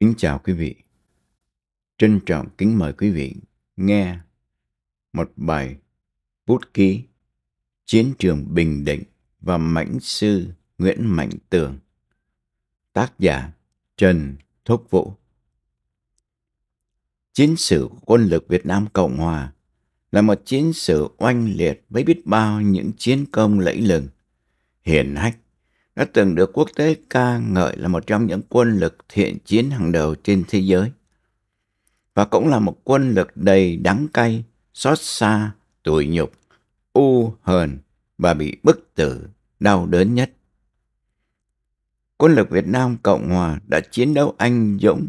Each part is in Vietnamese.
Kính chào quý vị. Trân trọng kính mời quý vị nghe một bài bút ký Chiến trường Bình Định và Mãnh Sư Nguyễn Mạnh Tường. Tác giả Trần Thúc Vũ. Chiến sử quân lực Việt Nam Cộng Hòa là một chiến sử oanh liệt với biết bao những chiến công lẫy lừng, hiển hách đã từng được quốc tế ca ngợi là một trong những quân lực thiện chiến hàng đầu trên thế giới và cũng là một quân lực đầy đắng cay, xót xa, tủi nhục, u hờn và bị bức tử đau đớn nhất. Quân lực Việt Nam Cộng Hòa đã chiến đấu anh dũng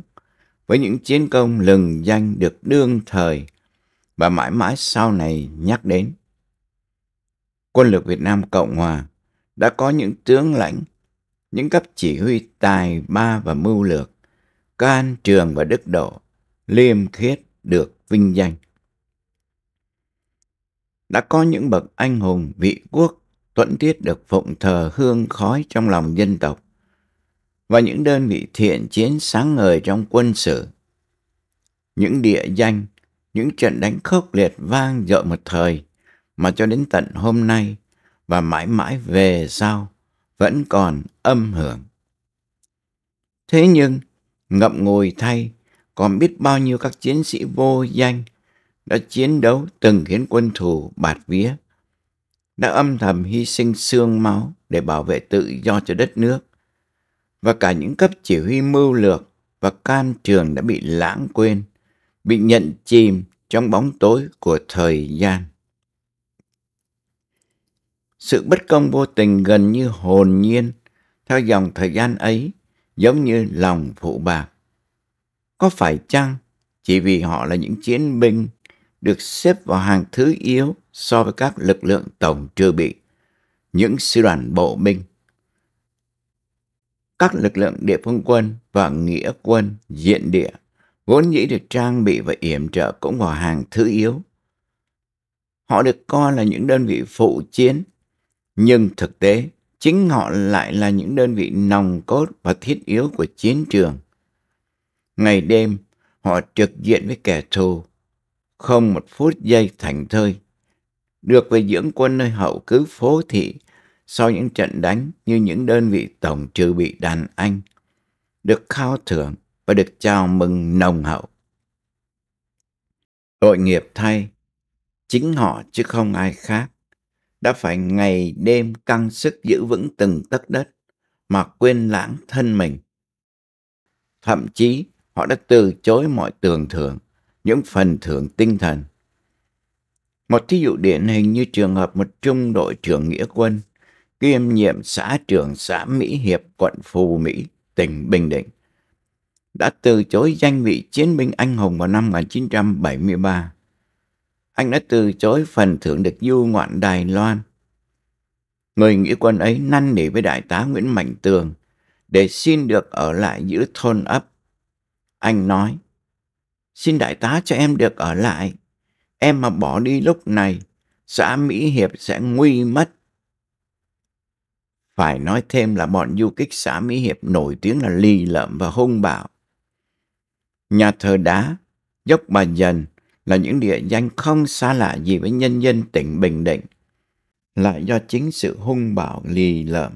với những chiến công lừng danh được đương thời và mãi mãi sau này nhắc đến. Quân lực Việt Nam Cộng Hòa đã có những tướng lãnh, những cấp chỉ huy tài ba và mưu lược, can trường và đức độ, liêm khiết được vinh danh. Đã có những bậc anh hùng vị quốc thuận tiết được phụng thờ hương khói trong lòng dân tộc và những đơn vị thiện chiến sáng ngời trong quân sự. Những địa danh, những trận đánh khốc liệt vang dội một thời mà cho đến tận hôm nay – và mãi mãi về sau vẫn còn âm hưởng. Thế nhưng, ngậm ngùi thay, còn biết bao nhiêu các chiến sĩ vô danh đã chiến đấu từng khiến quân thù bạt vía, đã âm thầm hy sinh xương máu để bảo vệ tự do cho đất nước, và cả những cấp chỉ huy mưu lược và can trường đã bị lãng quên, bị nhận chìm trong bóng tối của thời gian. Sự bất công vô tình gần như hồn nhiên theo dòng thời gian ấy, giống như lòng phụ bạc. Có phải chăng chỉ vì họ là những chiến binh được xếp vào hàng thứ yếu so với các lực lượng tổng trừ bị, những sư đoàn bộ binh, các lực lượng địa phương quân và nghĩa quân diện địa vốn dĩ được trang bị và yểm trợ cũng vào hàng thứ yếu. Họ được coi là những đơn vị phụ chiến nhưng thực tế, chính họ lại là những đơn vị nòng cốt và thiết yếu của chiến trường. Ngày đêm, họ trực diện với kẻ thù, không một phút giây thảnh thơi. Được về dưỡng quân nơi hậu cứ phố thị sau những trận đánh như những đơn vị tổng trừ bị đàn anh, được khao thưởng và được chào mừng nồng hậu. Tội nghiệp thay, chính họ chứ không ai khác đã phải ngày đêm căng sức giữ vững từng tấc đất mà quên lãng thân mình. Thậm chí họ đã từ chối mọi tưởng thưởng, những phần thưởng tinh thần. Một thí dụ điển hình như trường hợp một trung đội trưởng nghĩa quân kiêm nhiệm xã trưởng xã Mỹ Hiệp, quận Phù Mỹ, tỉnh Bình Định, đã từ chối danh vị chiến binh anh hùng vào năm 1973 anh đã từ chối phần thưởng được du ngoạn Đài Loan. Người nghĩa quân ấy năn nỉ với đại tá Nguyễn Mạnh Tường để xin được ở lại giữ thôn ấp. Anh nói, xin đại tá cho em được ở lại. Em mà bỏ đi lúc này, xã Mỹ Hiệp sẽ nguy mất. Phải nói thêm là bọn du kích xã Mỹ Hiệp nổi tiếng là lì lợm và hung bạo. Nhà thờ đá, dốc bà dần là những địa danh không xa lạ gì với nhân dân tỉnh Bình Định, lại do chính sự hung bạo lì lợm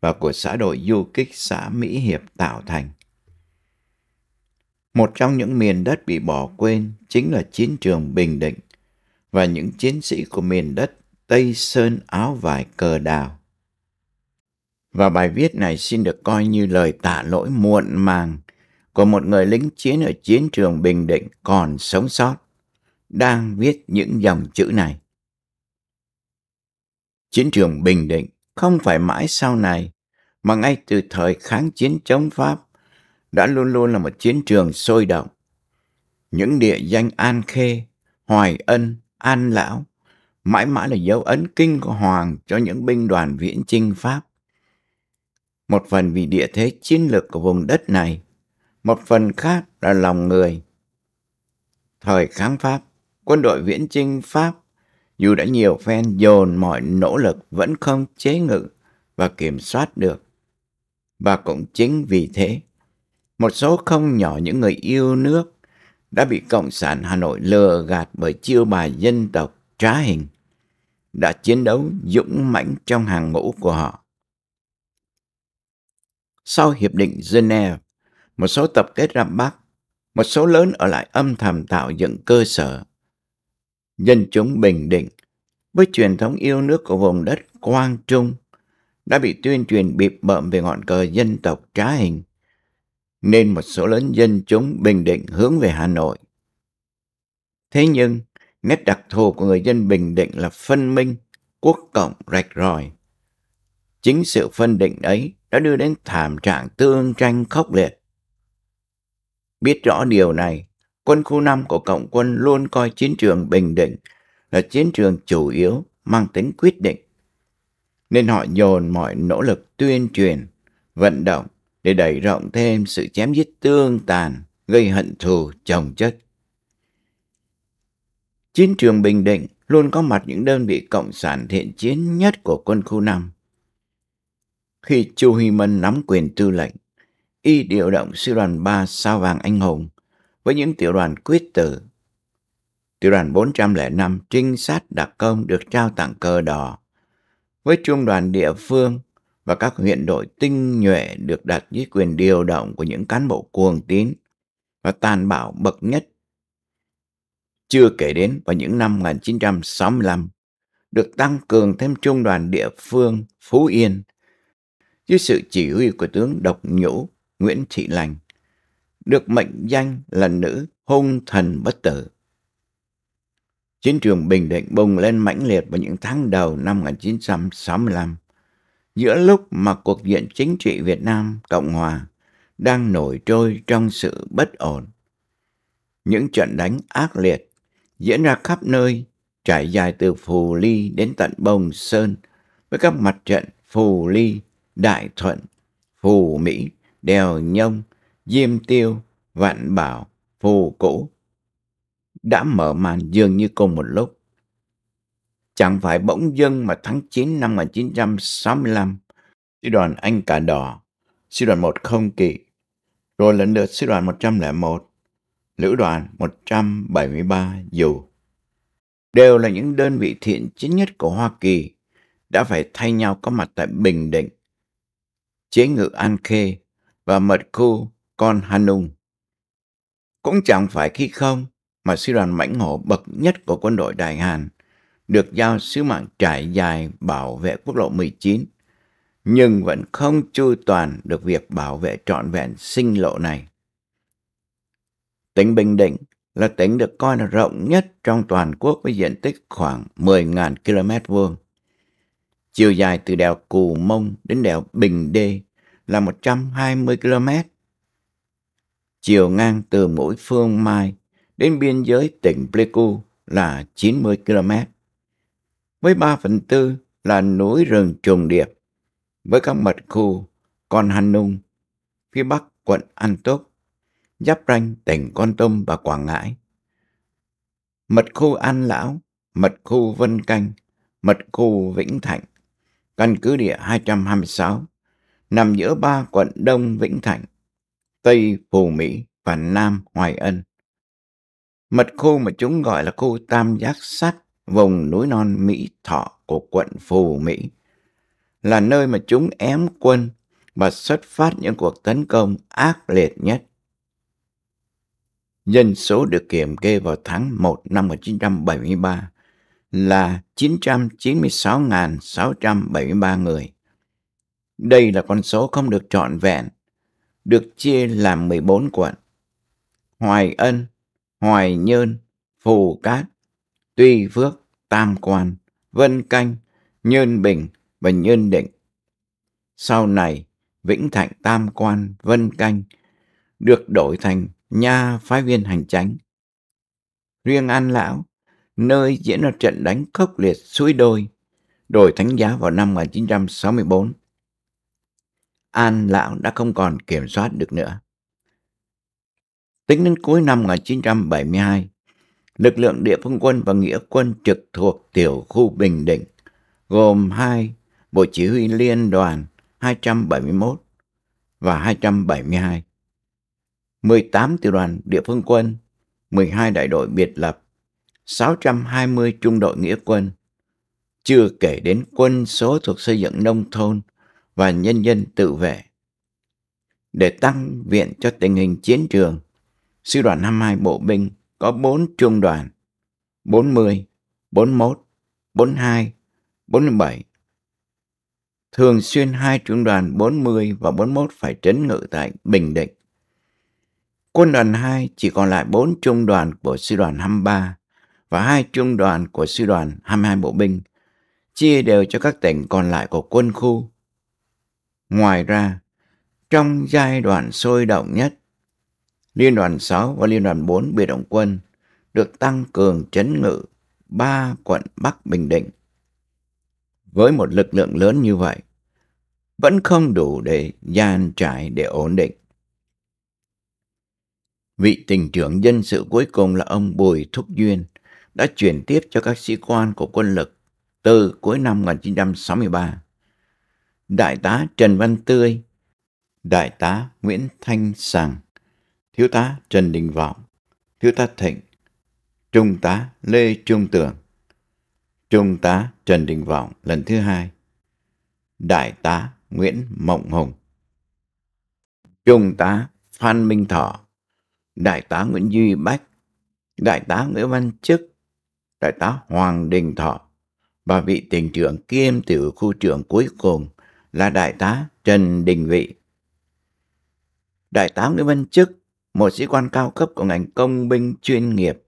và của xã đội du kích xã Mỹ Hiệp tạo thành. Một trong những miền đất bị bỏ quên chính là chiến trường Bình Định và những chiến sĩ của miền đất Tây Sơn áo vải cờ đào. Và bài viết này xin được coi như lời tạ lỗi muộn màng của một người lính chiến ở chiến trường Bình Định còn sống sót đang viết những dòng chữ này. Chiến trường Bình Định không phải mãi sau này, mà ngay từ thời kháng chiến chống Pháp đã luôn luôn là một chiến trường sôi động. Những địa danh An Khê, Hoài Ân, An Lão mãi mãi là dấu ấn kinh hoàng cho những binh đoàn viễn chinh Pháp. Một phần vì địa thế chiến lược của vùng đất này, một phần khác là lòng người. Thời kháng Pháp quân đội viễn chinh Pháp dù đã nhiều phen dồn mọi nỗ lực vẫn không chế ngự và kiểm soát được. Và cũng chính vì thế, một số không nhỏ những người yêu nước đã bị Cộng sản Hà Nội lừa gạt bởi chiêu bài dân tộc trá hình, đã chiến đấu dũng mãnh trong hàng ngũ của họ. Sau Hiệp định Geneva, một số tập kết ra Bắc, một số lớn ở lại âm thầm tạo dựng cơ sở dân chúng Bình Định với truyền thống yêu nước của vùng đất Quang Trung đã bị tuyên truyền bịp bợm về ngọn cờ dân tộc trá hình, nên một số lớn dân chúng Bình Định hướng về Hà Nội. Thế nhưng, nét đặc thù của người dân Bình Định là phân minh, quốc cộng rạch ròi. Chính sự phân định ấy đã đưa đến thảm trạng tương tranh khốc liệt. Biết rõ điều này, quân khu 5 của Cộng quân luôn coi chiến trường Bình Định là chiến trường chủ yếu mang tính quyết định. Nên họ dồn mọi nỗ lực tuyên truyền, vận động để đẩy rộng thêm sự chém giết tương tàn, gây hận thù chồng chất. Chiến trường Bình Định luôn có mặt những đơn vị cộng sản thiện chiến nhất của quân khu 5. Khi Chu Huy Mân nắm quyền tư lệnh, y điều động sư đoàn 3 sao vàng anh hùng với những tiểu đoàn quyết tử. Tiểu đoàn 405 trinh sát đặc công được trao tặng cờ đỏ với trung đoàn địa phương và các huyện đội tinh nhuệ được đặt dưới quyền điều động của những cán bộ cuồng tín và tàn bạo bậc nhất. Chưa kể đến vào những năm 1965, được tăng cường thêm trung đoàn địa phương Phú Yên dưới sự chỉ huy của tướng Độc Nhũ Nguyễn Thị Lành được mệnh danh là nữ hung thần bất tử. Chiến trường Bình Định bùng lên mãnh liệt vào những tháng đầu năm 1965, giữa lúc mà cuộc diện chính trị Việt Nam Cộng Hòa đang nổi trôi trong sự bất ổn. Những trận đánh ác liệt diễn ra khắp nơi, trải dài từ Phù Ly đến tận Bồng Sơn với các mặt trận Phù Ly, Đại Thuận, Phù Mỹ, Đèo Nhông, Diêm Tiêu, Vạn Bảo, Phù Cũ đã mở màn dường như cùng một lúc. Chẳng phải bỗng dưng mà tháng 9 năm 1965, sư đoàn Anh Cả Đỏ, sư đoàn 1 không kỵ, rồi lần lượt sư đoàn 101, lữ đoàn 173 dù. Đều là những đơn vị thiện chiến nhất của Hoa Kỳ đã phải thay nhau có mặt tại Bình Định, chế ngự An Khê và mật khu con Hanung. Cũng chẳng phải khi không mà sư đoàn mãnh hổ bậc nhất của quân đội Đại Hàn được giao sứ mạng trải dài bảo vệ quốc lộ 19 nhưng vẫn không chu toàn được việc bảo vệ trọn vẹn sinh lộ này. Tỉnh Bình Định là tỉnh được coi là rộng nhất trong toàn quốc với diện tích khoảng 10.000 km vuông. Chiều dài từ đèo Cù Mông đến đèo Bình Đê là 120 km chiều ngang từ mũi Phương Mai đến biên giới tỉnh Pleiku là 90 km. Với 3 phần tư là núi rừng trùng điệp, với các mật khu Con Han Nung, phía bắc quận An Túc, giáp ranh tỉnh Con Tum và Quảng Ngãi. Mật khu An Lão, mật khu Vân Canh, mật khu Vĩnh Thạnh, căn cứ địa 226, nằm giữa ba quận Đông Vĩnh Thạnh Tây Phù Mỹ và Nam Hoài Ân. Mật khu mà chúng gọi là khu Tam Giác Sắt, vùng núi non Mỹ Thọ của quận Phù Mỹ, là nơi mà chúng ém quân và xuất phát những cuộc tấn công ác liệt nhất. Dân số được kiểm kê vào tháng 1 năm 1973 là 996.673 người. Đây là con số không được trọn vẹn được chia làm 14 quận. Hoài Ân, Hoài Nhơn, Phù Cát, Tuy Phước, Tam Quan, Vân Canh, Nhơn Bình và Nhơn Định. Sau này, Vĩnh Thạnh Tam Quan, Vân Canh được đổi thành nha phái viên hành tránh. Riêng An Lão, nơi diễn ra trận đánh khốc liệt suối đôi, đổi thánh giá vào năm 1964 An Lão đã không còn kiểm soát được nữa. Tính đến cuối năm 1972, lực lượng địa phương quân và nghĩa quân trực thuộc tiểu khu Bình Định gồm hai Bộ Chỉ huy Liên đoàn 271 và 272, 18 tiểu đoàn địa phương quân, 12 đại đội biệt lập, 620 trung đội nghĩa quân, chưa kể đến quân số thuộc xây dựng nông thôn và nhân dân tự vệ. Để tăng viện cho tình hình chiến trường, Sư đoàn 52 Bộ binh có 4 trung đoàn 40, 41, 42, 47. Thường xuyên hai trung đoàn 40 và 41 phải trấn ngự tại Bình Định. Quân đoàn 2 chỉ còn lại 4 trung đoàn của sư đoàn 23 và hai trung đoàn của sư đoàn 22 bộ binh, chia đều cho các tỉnh còn lại của quân khu Ngoài ra, trong giai đoạn sôi động nhất, Liên đoàn 6 và Liên đoàn 4 Biệt Động Quân được tăng cường chấn ngự ba quận Bắc Bình Định. Với một lực lượng lớn như vậy, vẫn không đủ để gian trải để ổn định. Vị tình trưởng dân sự cuối cùng là ông Bùi Thúc Duyên đã chuyển tiếp cho các sĩ quan của quân lực từ cuối năm 1963 Đại tá Trần Văn Tươi, Đại tá Nguyễn Thanh Sàng, Thiếu tá Trần Đình Vọng, Thiếu tá Thịnh, Trung tá Lê Trung Tường, Trung tá Trần Đình Vọng lần thứ hai, Đại tá Nguyễn Mộng Hùng, Trung tá Phan Minh Thọ, Đại tá Nguyễn Duy Bách, Đại tá Nguyễn Văn Chức, Đại tá Hoàng Đình Thọ và vị tỉnh trưởng kiêm tiểu khu trưởng cuối cùng là Đại tá Trần Đình Vị. Đại tá Nguyễn Văn Chức, một sĩ quan cao cấp của ngành công binh chuyên nghiệp,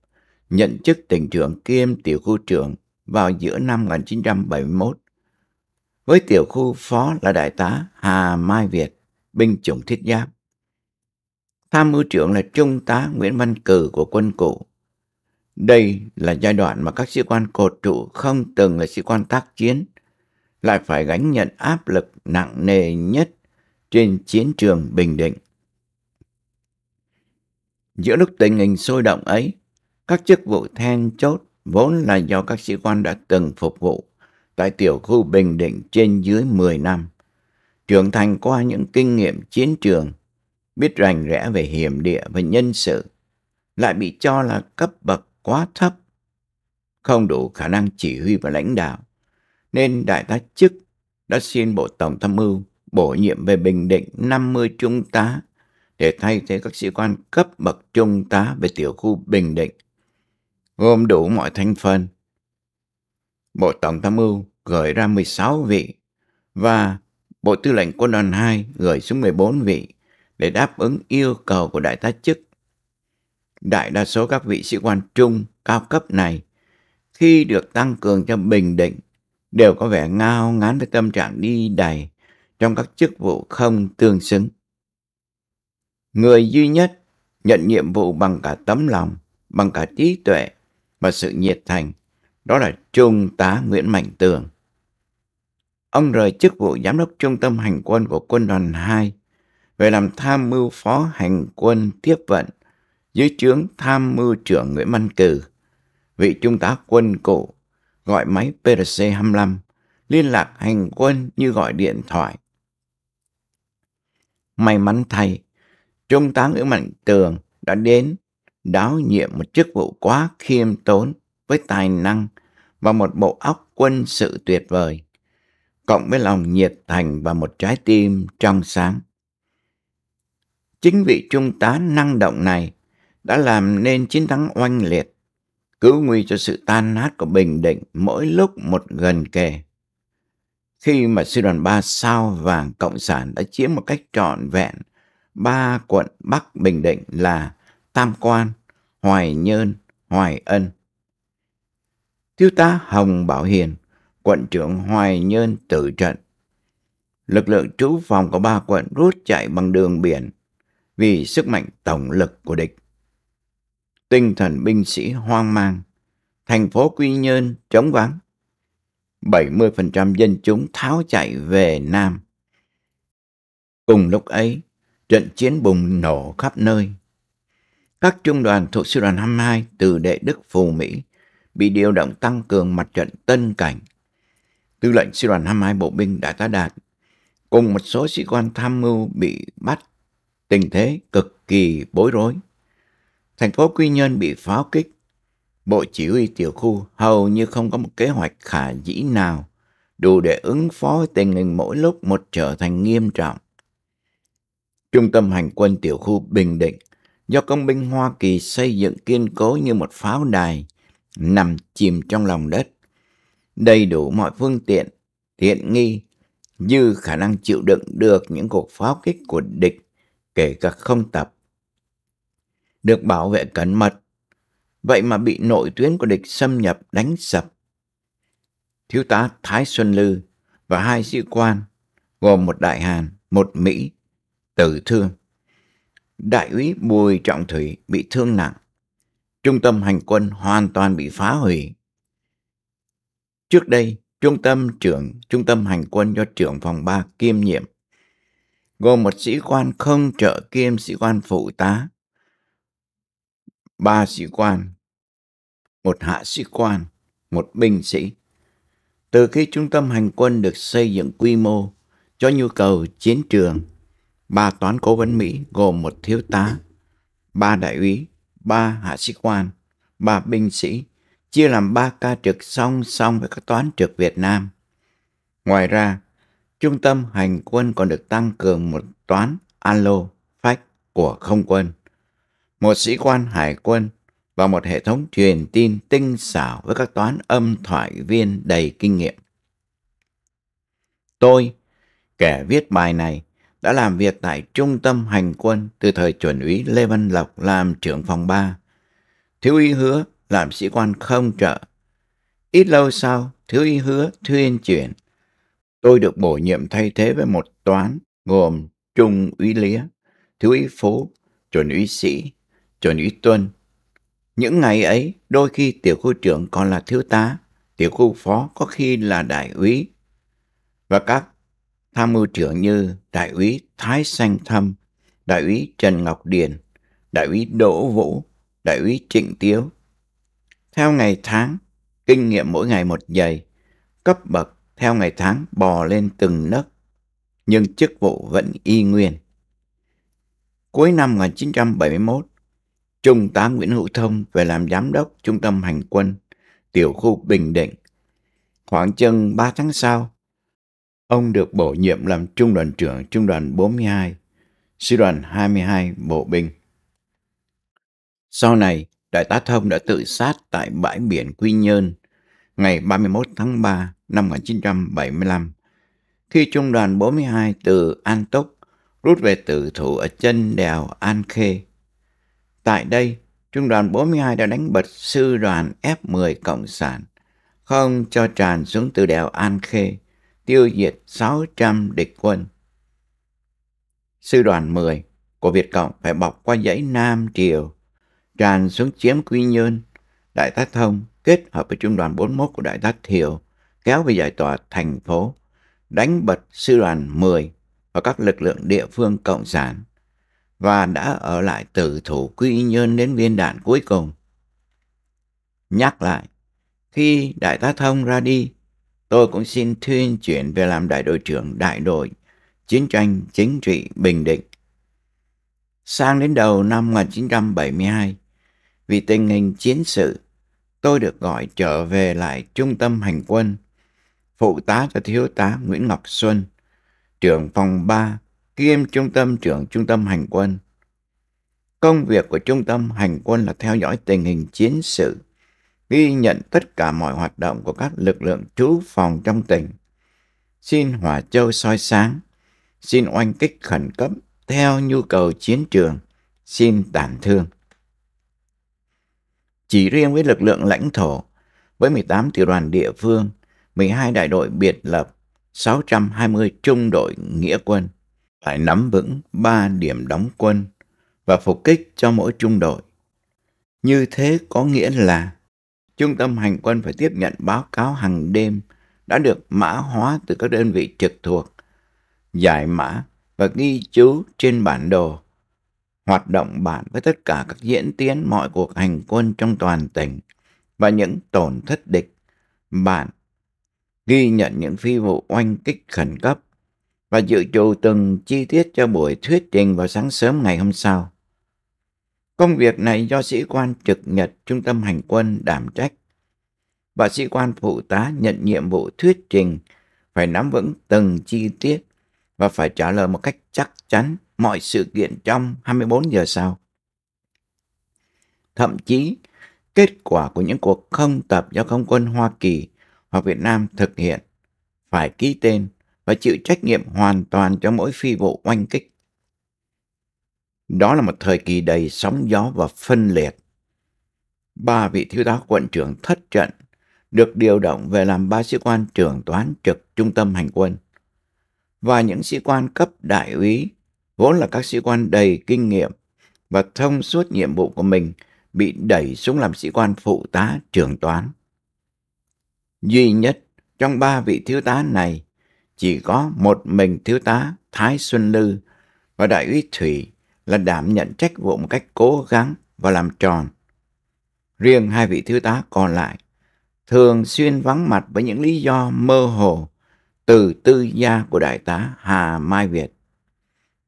nhận chức tỉnh trưởng kiêm tiểu khu trưởng vào giữa năm 1971. Với tiểu khu phó là Đại tá Hà Mai Việt, binh chủng thiết giáp. Tham mưu trưởng là Trung tá Nguyễn Văn Cử của quân cụ. Đây là giai đoạn mà các sĩ quan cột trụ không từng là sĩ quan tác chiến lại phải gánh nhận áp lực nặng nề nhất trên chiến trường Bình Định. Giữa lúc tình hình sôi động ấy, các chức vụ then chốt vốn là do các sĩ quan đã từng phục vụ tại tiểu khu Bình Định trên dưới 10 năm. Trưởng thành qua những kinh nghiệm chiến trường, biết rành rẽ về hiểm địa và nhân sự, lại bị cho là cấp bậc quá thấp, không đủ khả năng chỉ huy và lãnh đạo nên Đại tá Chức đã xin Bộ Tổng Tham mưu bổ nhiệm về Bình Định 50 trung tá để thay thế các sĩ quan cấp bậc trung tá về tiểu khu Bình Định, gồm đủ mọi thành phần. Bộ Tổng Tham mưu gửi ra 16 vị và Bộ Tư lệnh Quân đoàn 2 gửi xuống 14 vị để đáp ứng yêu cầu của Đại tá Chức. Đại đa số các vị sĩ quan trung cao cấp này khi được tăng cường cho Bình Định đều có vẻ ngao ngán với tâm trạng đi đầy trong các chức vụ không tương xứng. Người duy nhất nhận nhiệm vụ bằng cả tấm lòng, bằng cả trí tuệ và sự nhiệt thành, đó là Trung tá Nguyễn Mạnh Tường. Ông rời chức vụ giám đốc trung tâm hành quân của quân đoàn 2 về làm tham mưu phó hành quân tiếp vận dưới trướng tham mưu trưởng Nguyễn Văn Cử, vị trung tá quân cụ gọi máy PRC-25, liên lạc hành quân như gọi điện thoại. May mắn thay, Trung tá Nguyễn Mạnh Tường đã đến đáo nhiệm một chức vụ quá khiêm tốn với tài năng và một bộ óc quân sự tuyệt vời, cộng với lòng nhiệt thành và một trái tim trong sáng. Chính vị trung tá năng động này đã làm nên chiến thắng oanh liệt cứu nguy cho sự tan nát của Bình Định mỗi lúc một gần kề. Khi mà sư đoàn 3 sao vàng Cộng sản đã chiếm một cách trọn vẹn ba quận Bắc Bình Định là Tam Quan, Hoài Nhơn, Hoài Ân. Thiếu tá Hồng Bảo Hiền, quận trưởng Hoài Nhơn tử trận. Lực lượng trú phòng của ba quận rút chạy bằng đường biển vì sức mạnh tổng lực của địch tinh thần binh sĩ hoang mang. Thành phố Quy Nhơn trống vắng. 70% dân chúng tháo chạy về Nam. Cùng lúc ấy, trận chiến bùng nổ khắp nơi. Các trung đoàn thuộc sư đoàn 22 từ đệ Đức Phù Mỹ bị điều động tăng cường mặt trận Tân Cảnh. Tư lệnh sư đoàn 22 bộ binh đã tá đạt, cùng một số sĩ quan tham mưu bị bắt. Tình thế cực kỳ bối rối thành phố Quy Nhơn bị pháo kích. Bộ chỉ huy tiểu khu hầu như không có một kế hoạch khả dĩ nào đủ để ứng phó tình hình mỗi lúc một trở thành nghiêm trọng. Trung tâm hành quân tiểu khu Bình Định do công binh Hoa Kỳ xây dựng kiên cố như một pháo đài nằm chìm trong lòng đất. Đầy đủ mọi phương tiện, tiện nghi, dư khả năng chịu đựng được những cuộc pháo kích của địch, kể cả không tập được bảo vệ cẩn mật. Vậy mà bị nội tuyến của địch xâm nhập đánh sập. Thiếu tá Thái Xuân Lư và hai sĩ quan gồm một đại Hàn, một Mỹ, tử thương. Đại úy Bùi Trọng Thủy bị thương nặng. Trung tâm hành quân hoàn toàn bị phá hủy. Trước đây, trung tâm trưởng trung tâm hành quân do trưởng phòng ba kiêm nhiệm, gồm một sĩ quan không trợ kiêm sĩ quan phụ tá ba sĩ quan, một hạ sĩ quan, một binh sĩ. Từ khi trung tâm hành quân được xây dựng quy mô cho nhu cầu chiến trường, ba toán cố vấn Mỹ gồm một thiếu tá, ba đại úy, ba hạ sĩ quan, ba binh sĩ, chia làm ba ca trực song song với các toán trực Việt Nam. Ngoài ra, trung tâm hành quân còn được tăng cường một toán alo phách của không quân một sĩ quan hải quân và một hệ thống truyền tin tinh xảo với các toán âm thoại viên đầy kinh nghiệm. Tôi, kẻ viết bài này, đã làm việc tại trung tâm hành quân từ thời chuẩn úy Lê Văn Lộc làm trưởng phòng 3. Thiếu úy hứa làm sĩ quan không trợ. Ít lâu sau, thiếu úy hứa thuyên chuyển. Tôi được bổ nhiệm thay thế với một toán gồm trung úy lía, thiếu úy phố, chuẩn úy sĩ chuẩn úy tuân. Những ngày ấy, đôi khi tiểu khu trưởng còn là thiếu tá, tiểu khu phó có khi là đại úy. Và các tham mưu trưởng như đại úy Thái Xanh Thâm, đại úy Trần Ngọc Điền, đại úy Đỗ Vũ, đại úy Trịnh Tiếu. Theo ngày tháng, kinh nghiệm mỗi ngày một dày, cấp bậc theo ngày tháng bò lên từng nấc, nhưng chức vụ vẫn y nguyên. Cuối năm 1971, Trung tá Nguyễn Hữu Thông về làm giám đốc trung tâm hành quân tiểu khu Bình Định. Khoảng chừng 3 tháng sau, ông được bổ nhiệm làm trung đoàn trưởng trung đoàn 42, sư đoàn 22 bộ binh. Sau này, Đại tá Thông đã tự sát tại bãi biển Quy Nhơn ngày 31 tháng 3 năm 1975, khi trung đoàn 42 từ An Túc rút về tử thủ ở chân đèo An Khê Tại đây, Trung đoàn 42 đã đánh bật sư đoàn F-10 Cộng sản, không cho tràn xuống từ đèo An Khê, tiêu diệt 600 địch quân. Sư đoàn 10 của Việt Cộng phải bọc qua dãy Nam Triều, tràn xuống chiếm Quy Nhơn, Đại tá Thông kết hợp với Trung đoàn 41 của Đại tá Thiều kéo về giải tỏa thành phố, đánh bật sư đoàn 10 và các lực lượng địa phương cộng sản và đã ở lại từ thủ quy nhơn đến viên đạn cuối cùng. Nhắc lại, khi đại tá thông ra đi, tôi cũng xin thuyên chuyển về làm đại đội trưởng đại đội chiến tranh chính trị Bình Định. Sang đến đầu năm 1972, vì tình hình chiến sự, tôi được gọi trở về lại trung tâm hành quân, phụ tá cho thiếu tá Nguyễn Ngọc Xuân, trưởng phòng 3 kiêm trung tâm trưởng trung tâm hành quân. Công việc của trung tâm hành quân là theo dõi tình hình chiến sự, ghi nhận tất cả mọi hoạt động của các lực lượng trú phòng trong tỉnh. Xin hỏa Châu soi sáng, xin oanh kích khẩn cấp theo nhu cầu chiến trường, xin tản thương. Chỉ riêng với lực lượng lãnh thổ, với 18 tiểu đoàn địa phương, 12 đại đội biệt lập, 620 trung đội nghĩa quân, phải nắm vững ba điểm đóng quân và phục kích cho mỗi trung đội. Như thế có nghĩa là trung tâm hành quân phải tiếp nhận báo cáo hàng đêm đã được mã hóa từ các đơn vị trực thuộc, giải mã và ghi chú trên bản đồ, hoạt động bản với tất cả các diễn tiến mọi cuộc hành quân trong toàn tỉnh và những tổn thất địch, bản ghi nhận những phi vụ oanh kích khẩn cấp và dự trù từng chi tiết cho buổi thuyết trình vào sáng sớm ngày hôm sau. Công việc này do sĩ quan trực Nhật Trung tâm Hành quân đảm trách và sĩ quan phụ tá nhận nhiệm vụ thuyết trình phải nắm vững từng chi tiết và phải trả lời một cách chắc chắn mọi sự kiện trong 24 giờ sau. Thậm chí, kết quả của những cuộc không tập do không quân Hoa Kỳ hoặc Việt Nam thực hiện phải ký tên và chịu trách nhiệm hoàn toàn cho mỗi phi vụ oanh kích. Đó là một thời kỳ đầy sóng gió và phân liệt. Ba vị thiếu tá quận trưởng thất trận được điều động về làm ba sĩ quan trưởng toán trực trung tâm hành quân. Và những sĩ quan cấp đại úy vốn là các sĩ quan đầy kinh nghiệm và thông suốt nhiệm vụ của mình bị đẩy xuống làm sĩ quan phụ tá trưởng toán. Duy nhất trong ba vị thiếu tá này chỉ có một mình thiếu tá Thái Xuân Lư và đại úy Thủy là đảm nhận trách vụ một cách cố gắng và làm tròn. Riêng hai vị thiếu tá còn lại thường xuyên vắng mặt với những lý do mơ hồ từ tư gia của đại tá Hà Mai Việt.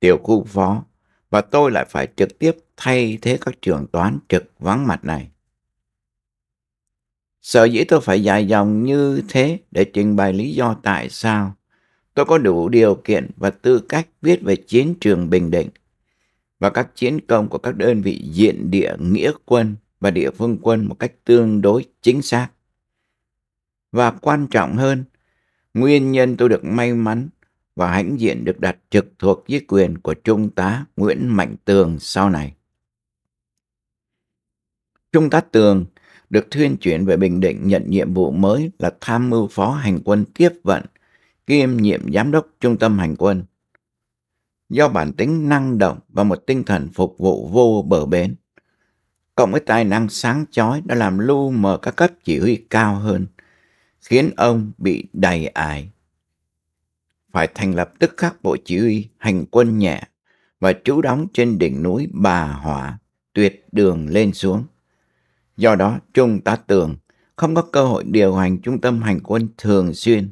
Tiểu khu phó và tôi lại phải trực tiếp thay thế các trường toán trực vắng mặt này. Sở dĩ tôi phải dài dòng như thế để trình bày lý do tại sao tôi có đủ điều kiện và tư cách viết về chiến trường Bình Định và các chiến công của các đơn vị diện địa nghĩa quân và địa phương quân một cách tương đối chính xác. Và quan trọng hơn, nguyên nhân tôi được may mắn và hãnh diện được đặt trực thuộc dưới quyền của Trung tá Nguyễn Mạnh Tường sau này. Trung tá Tường được thuyên chuyển về Bình Định nhận nhiệm vụ mới là tham mưu phó hành quân tiếp vận kiêm nhiệm giám đốc trung tâm hành quân. Do bản tính năng động và một tinh thần phục vụ vô bờ bến, cộng với tài năng sáng chói đã làm lu mờ các cấp chỉ huy cao hơn, khiến ông bị đầy ải. Phải thành lập tức khắc bộ chỉ huy hành quân nhẹ và trú đóng trên đỉnh núi Bà Hỏa, tuyệt đường lên xuống. Do đó, Trung tá Tường không có cơ hội điều hành trung tâm hành quân thường xuyên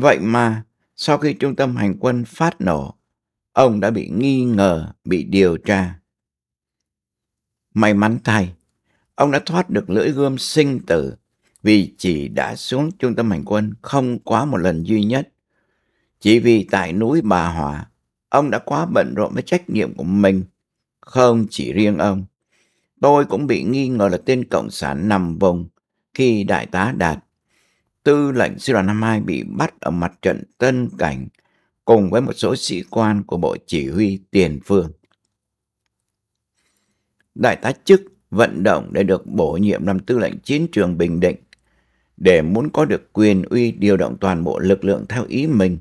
Vậy mà, sau khi trung tâm hành quân phát nổ, ông đã bị nghi ngờ, bị điều tra. May mắn thay, ông đã thoát được lưỡi gươm sinh tử vì chỉ đã xuống trung tâm hành quân không quá một lần duy nhất. Chỉ vì tại núi Bà Hòa, ông đã quá bận rộn với trách nhiệm của mình. Không chỉ riêng ông, tôi cũng bị nghi ngờ là tên Cộng sản nằm vùng khi Đại tá Đạt tư lệnh sư đoàn 52 bị bắt ở mặt trận Tân Cảnh cùng với một số sĩ quan của Bộ Chỉ huy Tiền Phương. Đại tá chức vận động để được bổ nhiệm làm tư lệnh chiến trường Bình Định để muốn có được quyền uy điều động toàn bộ lực lượng theo ý mình.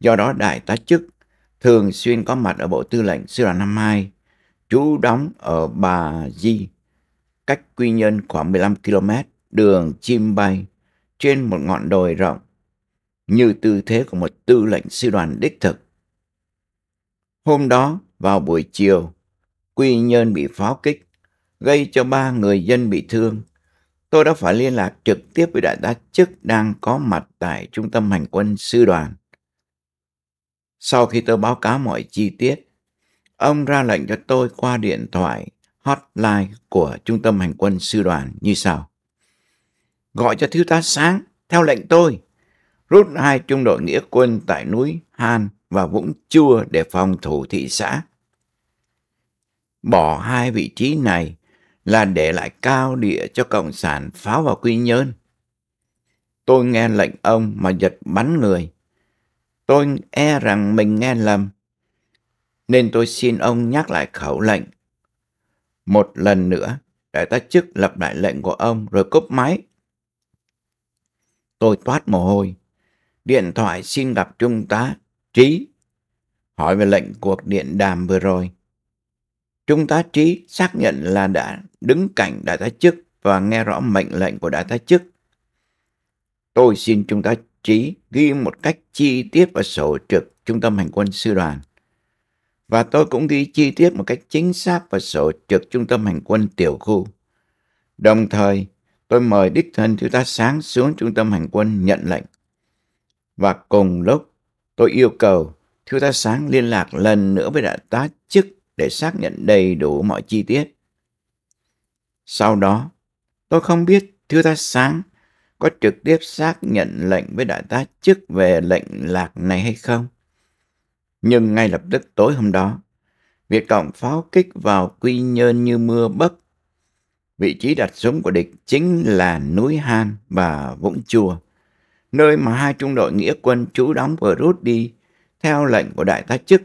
Do đó đại tá chức thường xuyên có mặt ở Bộ Tư lệnh Sư đoàn 52, trú đóng ở Bà Di, cách Quy Nhơn khoảng 15 km, đường chim bay trên một ngọn đồi rộng như tư thế của một tư lệnh sư đoàn đích thực. Hôm đó, vào buổi chiều, Quy Nhơn bị pháo kích, gây cho ba người dân bị thương. Tôi đã phải liên lạc trực tiếp với đại tá chức đang có mặt tại trung tâm hành quân sư đoàn. Sau khi tôi báo cáo mọi chi tiết, ông ra lệnh cho tôi qua điện thoại hotline của trung tâm hành quân sư đoàn như sau gọi cho thiếu tá sáng theo lệnh tôi rút hai trung đội nghĩa quân tại núi Han và Vũng Chua để phòng thủ thị xã. Bỏ hai vị trí này là để lại cao địa cho Cộng sản pháo vào Quy Nhơn. Tôi nghe lệnh ông mà giật bắn người. Tôi e rằng mình nghe lầm, nên tôi xin ông nhắc lại khẩu lệnh. Một lần nữa, đại tá chức lập lại lệnh của ông rồi cúp máy Tôi toát mồ hôi. Điện thoại xin gặp Trung tá Trí. Hỏi về lệnh cuộc điện đàm vừa rồi. Trung tá Trí xác nhận là đã đứng cạnh đại tá chức và nghe rõ mệnh lệnh của đại tá chức. Tôi xin Trung tá Trí ghi một cách chi tiết vào sổ trực Trung tâm Hành quân Sư đoàn. Và tôi cũng ghi chi tiết một cách chính xác vào sổ trực Trung tâm Hành quân Tiểu khu. Đồng thời, tôi mời đích thân thiếu tá sáng xuống trung tâm hành quân nhận lệnh. Và cùng lúc, tôi yêu cầu thiếu tá sáng liên lạc lần nữa với đại tá chức để xác nhận đầy đủ mọi chi tiết. Sau đó, tôi không biết thiếu tá sáng có trực tiếp xác nhận lệnh với đại tá chức về lệnh lạc này hay không. Nhưng ngay lập tức tối hôm đó, Việt Cộng pháo kích vào Quy Nhơn như mưa bấc vị trí đặt súng của địch chính là núi Han và Vũng Chùa, nơi mà hai trung đội nghĩa quân trú đóng vừa rút đi theo lệnh của đại tá chức.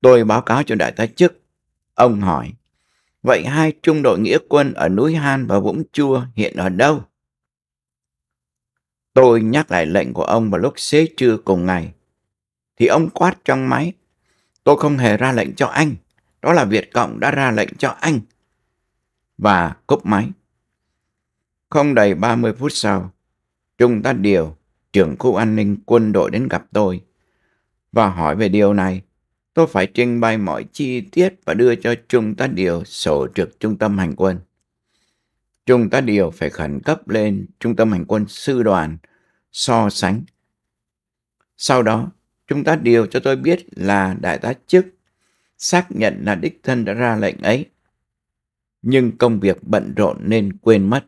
Tôi báo cáo cho đại tá chức. Ông hỏi, vậy hai trung đội nghĩa quân ở núi Han và Vũng Chua hiện ở đâu? Tôi nhắc lại lệnh của ông vào lúc xế trưa cùng ngày. Thì ông quát trong máy, tôi không hề ra lệnh cho anh. Đó là Việt Cộng đã ra lệnh cho anh và cúp máy. Không đầy 30 phút sau, Trung tá Điều, trưởng khu an ninh quân đội đến gặp tôi và hỏi về điều này. Tôi phải trình bày mọi chi tiết và đưa cho Trung tá Điều sổ trực trung tâm hành quân. Trung tá Điều phải khẩn cấp lên trung tâm hành quân sư đoàn so sánh. Sau đó, Trung tá Điều cho tôi biết là đại tá chức xác nhận là đích thân đã ra lệnh ấy nhưng công việc bận rộn nên quên mất.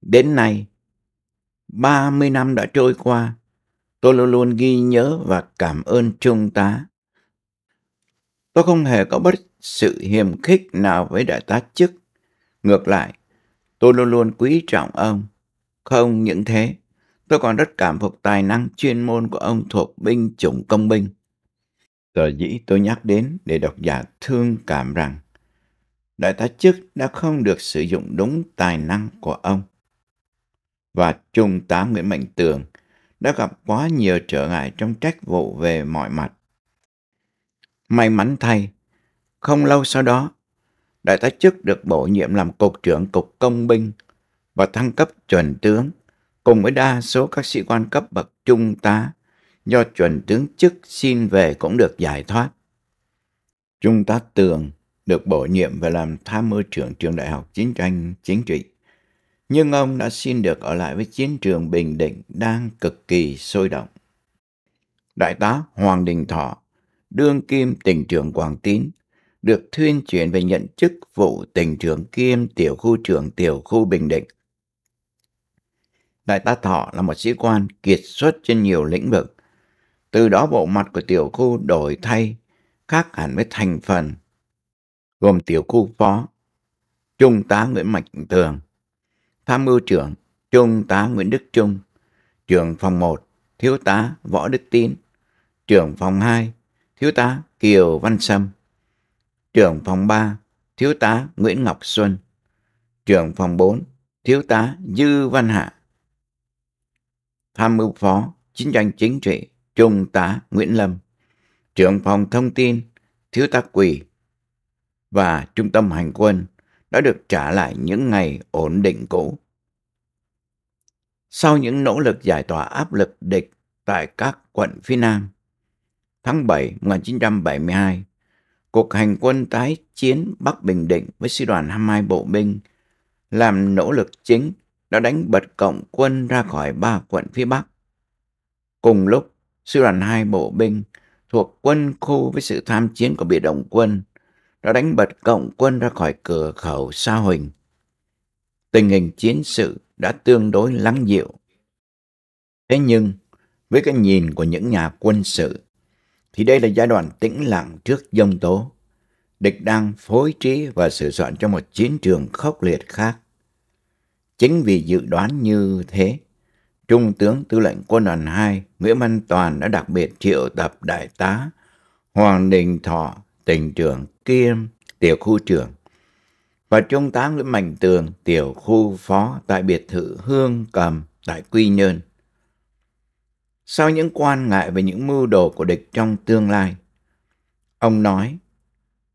Đến nay, 30 năm đã trôi qua, tôi luôn luôn ghi nhớ và cảm ơn trung tá. Tôi không hề có bất sự hiềm khích nào với đại tá chức. Ngược lại, tôi luôn luôn quý trọng ông. Không những thế, tôi còn rất cảm phục tài năng chuyên môn của ông thuộc binh chủng công binh. Giờ dĩ tôi nhắc đến để độc giả thương cảm rằng đại tá chức đã không được sử dụng đúng tài năng của ông. Và Trung tá Nguyễn Mạnh Tường đã gặp quá nhiều trở ngại trong trách vụ về mọi mặt. May mắn thay, không lâu sau đó, đại tá chức được bổ nhiệm làm cục trưởng cục công binh và thăng cấp chuẩn tướng cùng với đa số các sĩ quan cấp bậc trung tá do chuẩn tướng chức xin về cũng được giải thoát. Trung tá Tường được bổ nhiệm và làm tham mưu trưởng trường Đại học Chiến tranh Chính trị. Nhưng ông đã xin được ở lại với chiến trường Bình Định đang cực kỳ sôi động. Đại tá Hoàng Đình Thọ, đương kim tỉnh trưởng Quảng Tín, được thuyên chuyển về nhận chức vụ tỉnh trưởng kiêm tiểu khu trưởng tiểu khu Bình Định. Đại tá Thọ là một sĩ quan kiệt xuất trên nhiều lĩnh vực. Từ đó bộ mặt của tiểu khu đổi thay, khác hẳn với thành phần gồm tiểu khu phó, Trung tá Nguyễn Mạnh Tường, Tham mưu trưởng Trung tá Nguyễn Đức Trung, trưởng phòng 1 Thiếu tá Võ Đức Tín, trưởng phòng 2 Thiếu tá Kiều Văn Sâm, trưởng phòng 3 Thiếu tá Nguyễn Ngọc Xuân, trưởng phòng 4 Thiếu tá Dư Văn Hạ, tham mưu phó chính doanh chính trị Trung tá Nguyễn Lâm, trưởng phòng thông tin Thiếu tá Quỳ, và trung tâm hành quân đã được trả lại những ngày ổn định cũ. Sau những nỗ lực giải tỏa áp lực địch tại các quận phía Nam, tháng 7 1972, cuộc hành quân tái chiến Bắc Bình Định với sư đoàn 22 bộ binh làm nỗ lực chính đã đánh bật cộng quân ra khỏi ba quận phía Bắc. Cùng lúc, sư đoàn 2 bộ binh thuộc quân khu với sự tham chiến của biệt động quân đã đánh bật cộng quân ra khỏi cửa khẩu Sa Huỳnh. Tình hình chiến sự đã tương đối lắng dịu. Thế nhưng, với cái nhìn của những nhà quân sự, thì đây là giai đoạn tĩnh lặng trước dông tố. Địch đang phối trí và sửa soạn cho một chiến trường khốc liệt khác. Chính vì dự đoán như thế, Trung tướng Tư lệnh Quân đoàn 2 Nguyễn Văn Toàn đã đặc biệt triệu tập Đại tá Hoàng Đình Thọ tỉnh trưởng kiêm tiểu khu trưởng và trung tá Nguyễn Mạnh Tường tiểu khu phó tại biệt thự Hương Cầm tại Quy Nhơn. Sau những quan ngại về những mưu đồ của địch trong tương lai, ông nói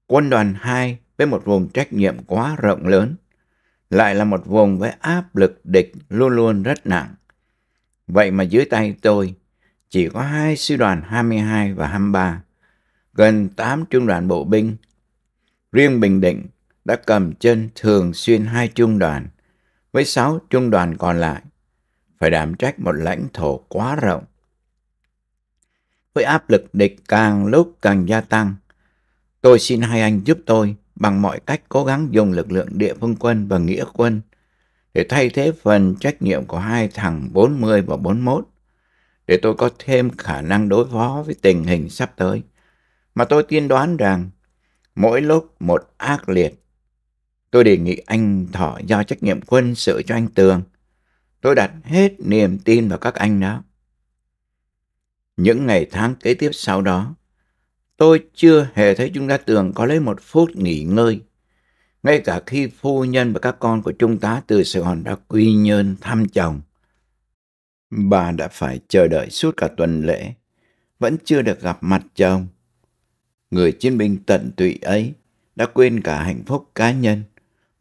quân đoàn 2 với một vùng trách nhiệm quá rộng lớn, lại là một vùng với áp lực địch luôn luôn rất nặng. Vậy mà dưới tay tôi chỉ có hai sư đoàn 22 và 23 gần 8 trung đoàn bộ binh. Riêng Bình Định đã cầm chân thường xuyên hai trung đoàn, với 6 trung đoàn còn lại, phải đảm trách một lãnh thổ quá rộng. Với áp lực địch càng lúc càng gia tăng, tôi xin hai anh giúp tôi bằng mọi cách cố gắng dùng lực lượng địa phương quân và nghĩa quân để thay thế phần trách nhiệm của hai thằng 40 và 41 để tôi có thêm khả năng đối phó với tình hình sắp tới mà tôi tiên đoán rằng mỗi lúc một ác liệt. Tôi đề nghị anh Thọ giao trách nhiệm quân sự cho anh Tường. Tôi đặt hết niềm tin vào các anh đó. Những ngày tháng kế tiếp sau đó, tôi chưa hề thấy chúng ta Tường có lấy một phút nghỉ ngơi. Ngay cả khi phu nhân và các con của Trung tá từ Sài Gòn đã quy nhơn thăm chồng. Bà đã phải chờ đợi suốt cả tuần lễ, vẫn chưa được gặp mặt chồng người chiến binh tận tụy ấy đã quên cả hạnh phúc cá nhân,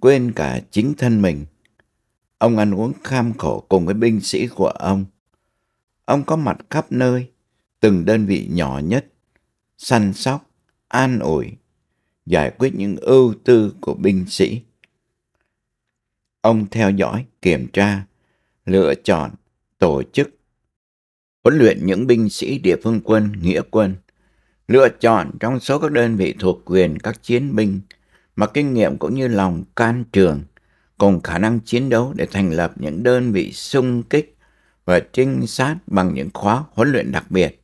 quên cả chính thân mình. Ông ăn uống kham khổ cùng với binh sĩ của ông. Ông có mặt khắp nơi, từng đơn vị nhỏ nhất, săn sóc, an ủi, giải quyết những ưu tư của binh sĩ. Ông theo dõi, kiểm tra, lựa chọn, tổ chức, huấn luyện những binh sĩ địa phương quân, nghĩa quân – lựa chọn trong số các đơn vị thuộc quyền các chiến binh mà kinh nghiệm cũng như lòng can trường cùng khả năng chiến đấu để thành lập những đơn vị xung kích và trinh sát bằng những khóa huấn luyện đặc biệt.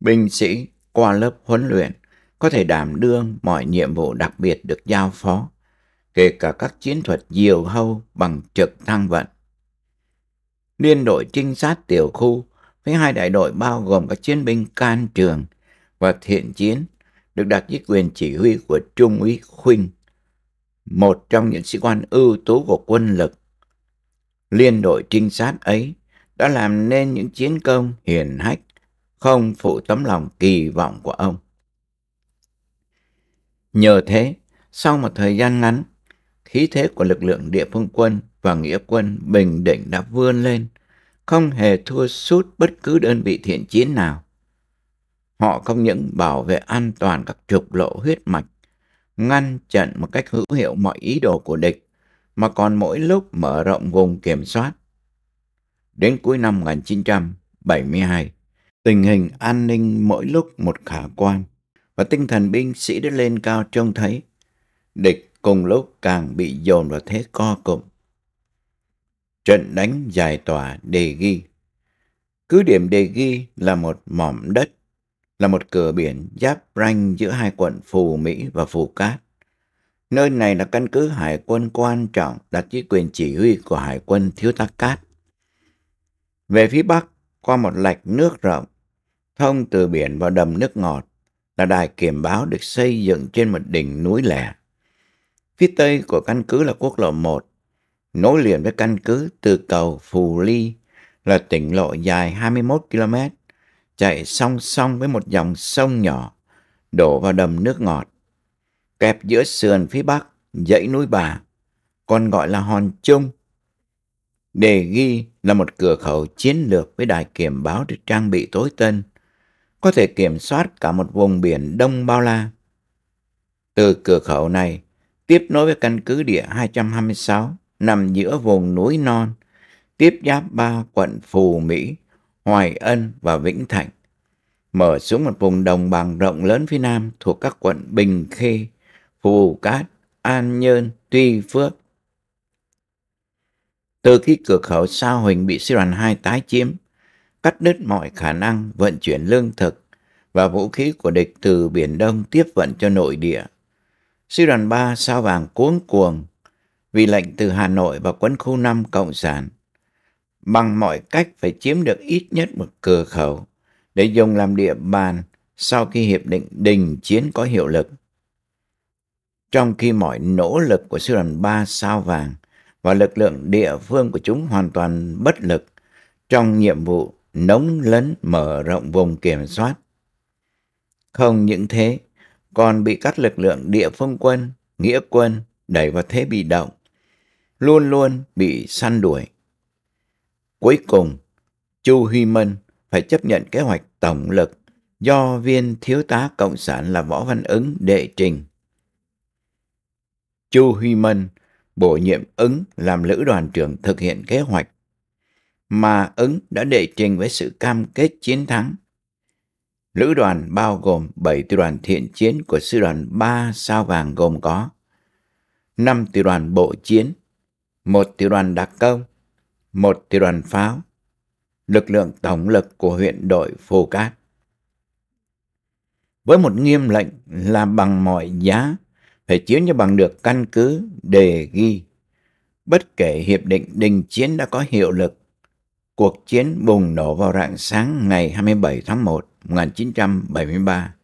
Binh sĩ qua lớp huấn luyện có thể đảm đương mọi nhiệm vụ đặc biệt được giao phó, kể cả các chiến thuật diều hâu bằng trực thăng vận. Liên đội trinh sát tiểu khu với hai đại đội bao gồm các chiến binh can trường và thiện chiến được đặt dưới quyền chỉ huy của Trung úy Khuynh, một trong những sĩ quan ưu tú của quân lực. Liên đội trinh sát ấy đã làm nên những chiến công hiển hách, không phụ tấm lòng kỳ vọng của ông. Nhờ thế, sau một thời gian ngắn, khí thế của lực lượng địa phương quân và nghĩa quân Bình Định đã vươn lên không hề thua sút bất cứ đơn vị thiện chiến nào. Họ không những bảo vệ an toàn các trục lộ huyết mạch, ngăn chặn một cách hữu hiệu mọi ý đồ của địch, mà còn mỗi lúc mở rộng vùng kiểm soát. Đến cuối năm 1972, tình hình an ninh mỗi lúc một khả quan và tinh thần binh sĩ đã lên cao trông thấy. Địch cùng lúc càng bị dồn vào thế co cụm trận đánh giải tỏa đề ghi. Cứ điểm đề ghi là một mỏm đất, là một cửa biển giáp ranh giữa hai quận Phù Mỹ và Phù Cát. Nơi này là căn cứ hải quân quan trọng đặt dưới quyền chỉ huy của hải quân Thiếu tá Cát. Về phía Bắc, qua một lạch nước rộng, thông từ biển vào đầm nước ngọt, là đài kiểm báo được xây dựng trên một đỉnh núi lẻ. Phía Tây của căn cứ là quốc lộ 1, nối liền với căn cứ từ cầu Phù Ly là tỉnh lộ dài 21 km, chạy song song với một dòng sông nhỏ đổ vào đầm nước ngọt. Kẹp giữa sườn phía bắc, dãy núi bà, còn gọi là Hòn Trung. Đề ghi là một cửa khẩu chiến lược với đài kiểm báo được trang bị tối tân, có thể kiểm soát cả một vùng biển đông bao la. Từ cửa khẩu này, tiếp nối với căn cứ địa 226, nằm giữa vùng núi non, tiếp giáp ba quận Phù Mỹ, Hoài Ân và Vĩnh Thạnh, mở xuống một vùng đồng bằng rộng lớn phía Nam thuộc các quận Bình Khê, Phù Cát, An Nhơn, Tuy Phước. Từ khi cửa khẩu Sa Huỳnh bị sư đoàn 2 tái chiếm, cắt đứt mọi khả năng vận chuyển lương thực và vũ khí của địch từ Biển Đông tiếp vận cho nội địa. Sư đoàn 3 sao vàng cuốn cuồng vì lệnh từ Hà Nội và quân khu 5 Cộng sản. Bằng mọi cách phải chiếm được ít nhất một cửa khẩu để dùng làm địa bàn sau khi hiệp định đình chiến có hiệu lực. Trong khi mọi nỗ lực của sư đoàn 3 sao vàng và lực lượng địa phương của chúng hoàn toàn bất lực trong nhiệm vụ nóng lấn mở rộng vùng kiểm soát. Không những thế, còn bị các lực lượng địa phương quân, nghĩa quân đẩy vào thế bị động luôn luôn bị săn đuổi. Cuối cùng, Chu Huy Mân phải chấp nhận kế hoạch tổng lực do viên thiếu tá Cộng sản là Võ Văn Ứng đệ trình. Chu Huy Mân bổ nhiệm ứng làm lữ đoàn trưởng thực hiện kế hoạch, mà ứng đã đệ trình với sự cam kết chiến thắng. Lữ đoàn bao gồm 7 tiểu đoàn thiện chiến của sư đoàn 3 sao vàng gồm có 5 tiểu đoàn bộ chiến, một tiểu đoàn đặc công, một tiểu đoàn pháo, lực lượng tổng lực của huyện đội Phù Cát. Với một nghiêm lệnh là bằng mọi giá phải chiếm cho bằng được căn cứ đề ghi. Bất kể hiệp định đình chiến đã có hiệu lực, cuộc chiến bùng nổ vào rạng sáng ngày 27 tháng 1 1973.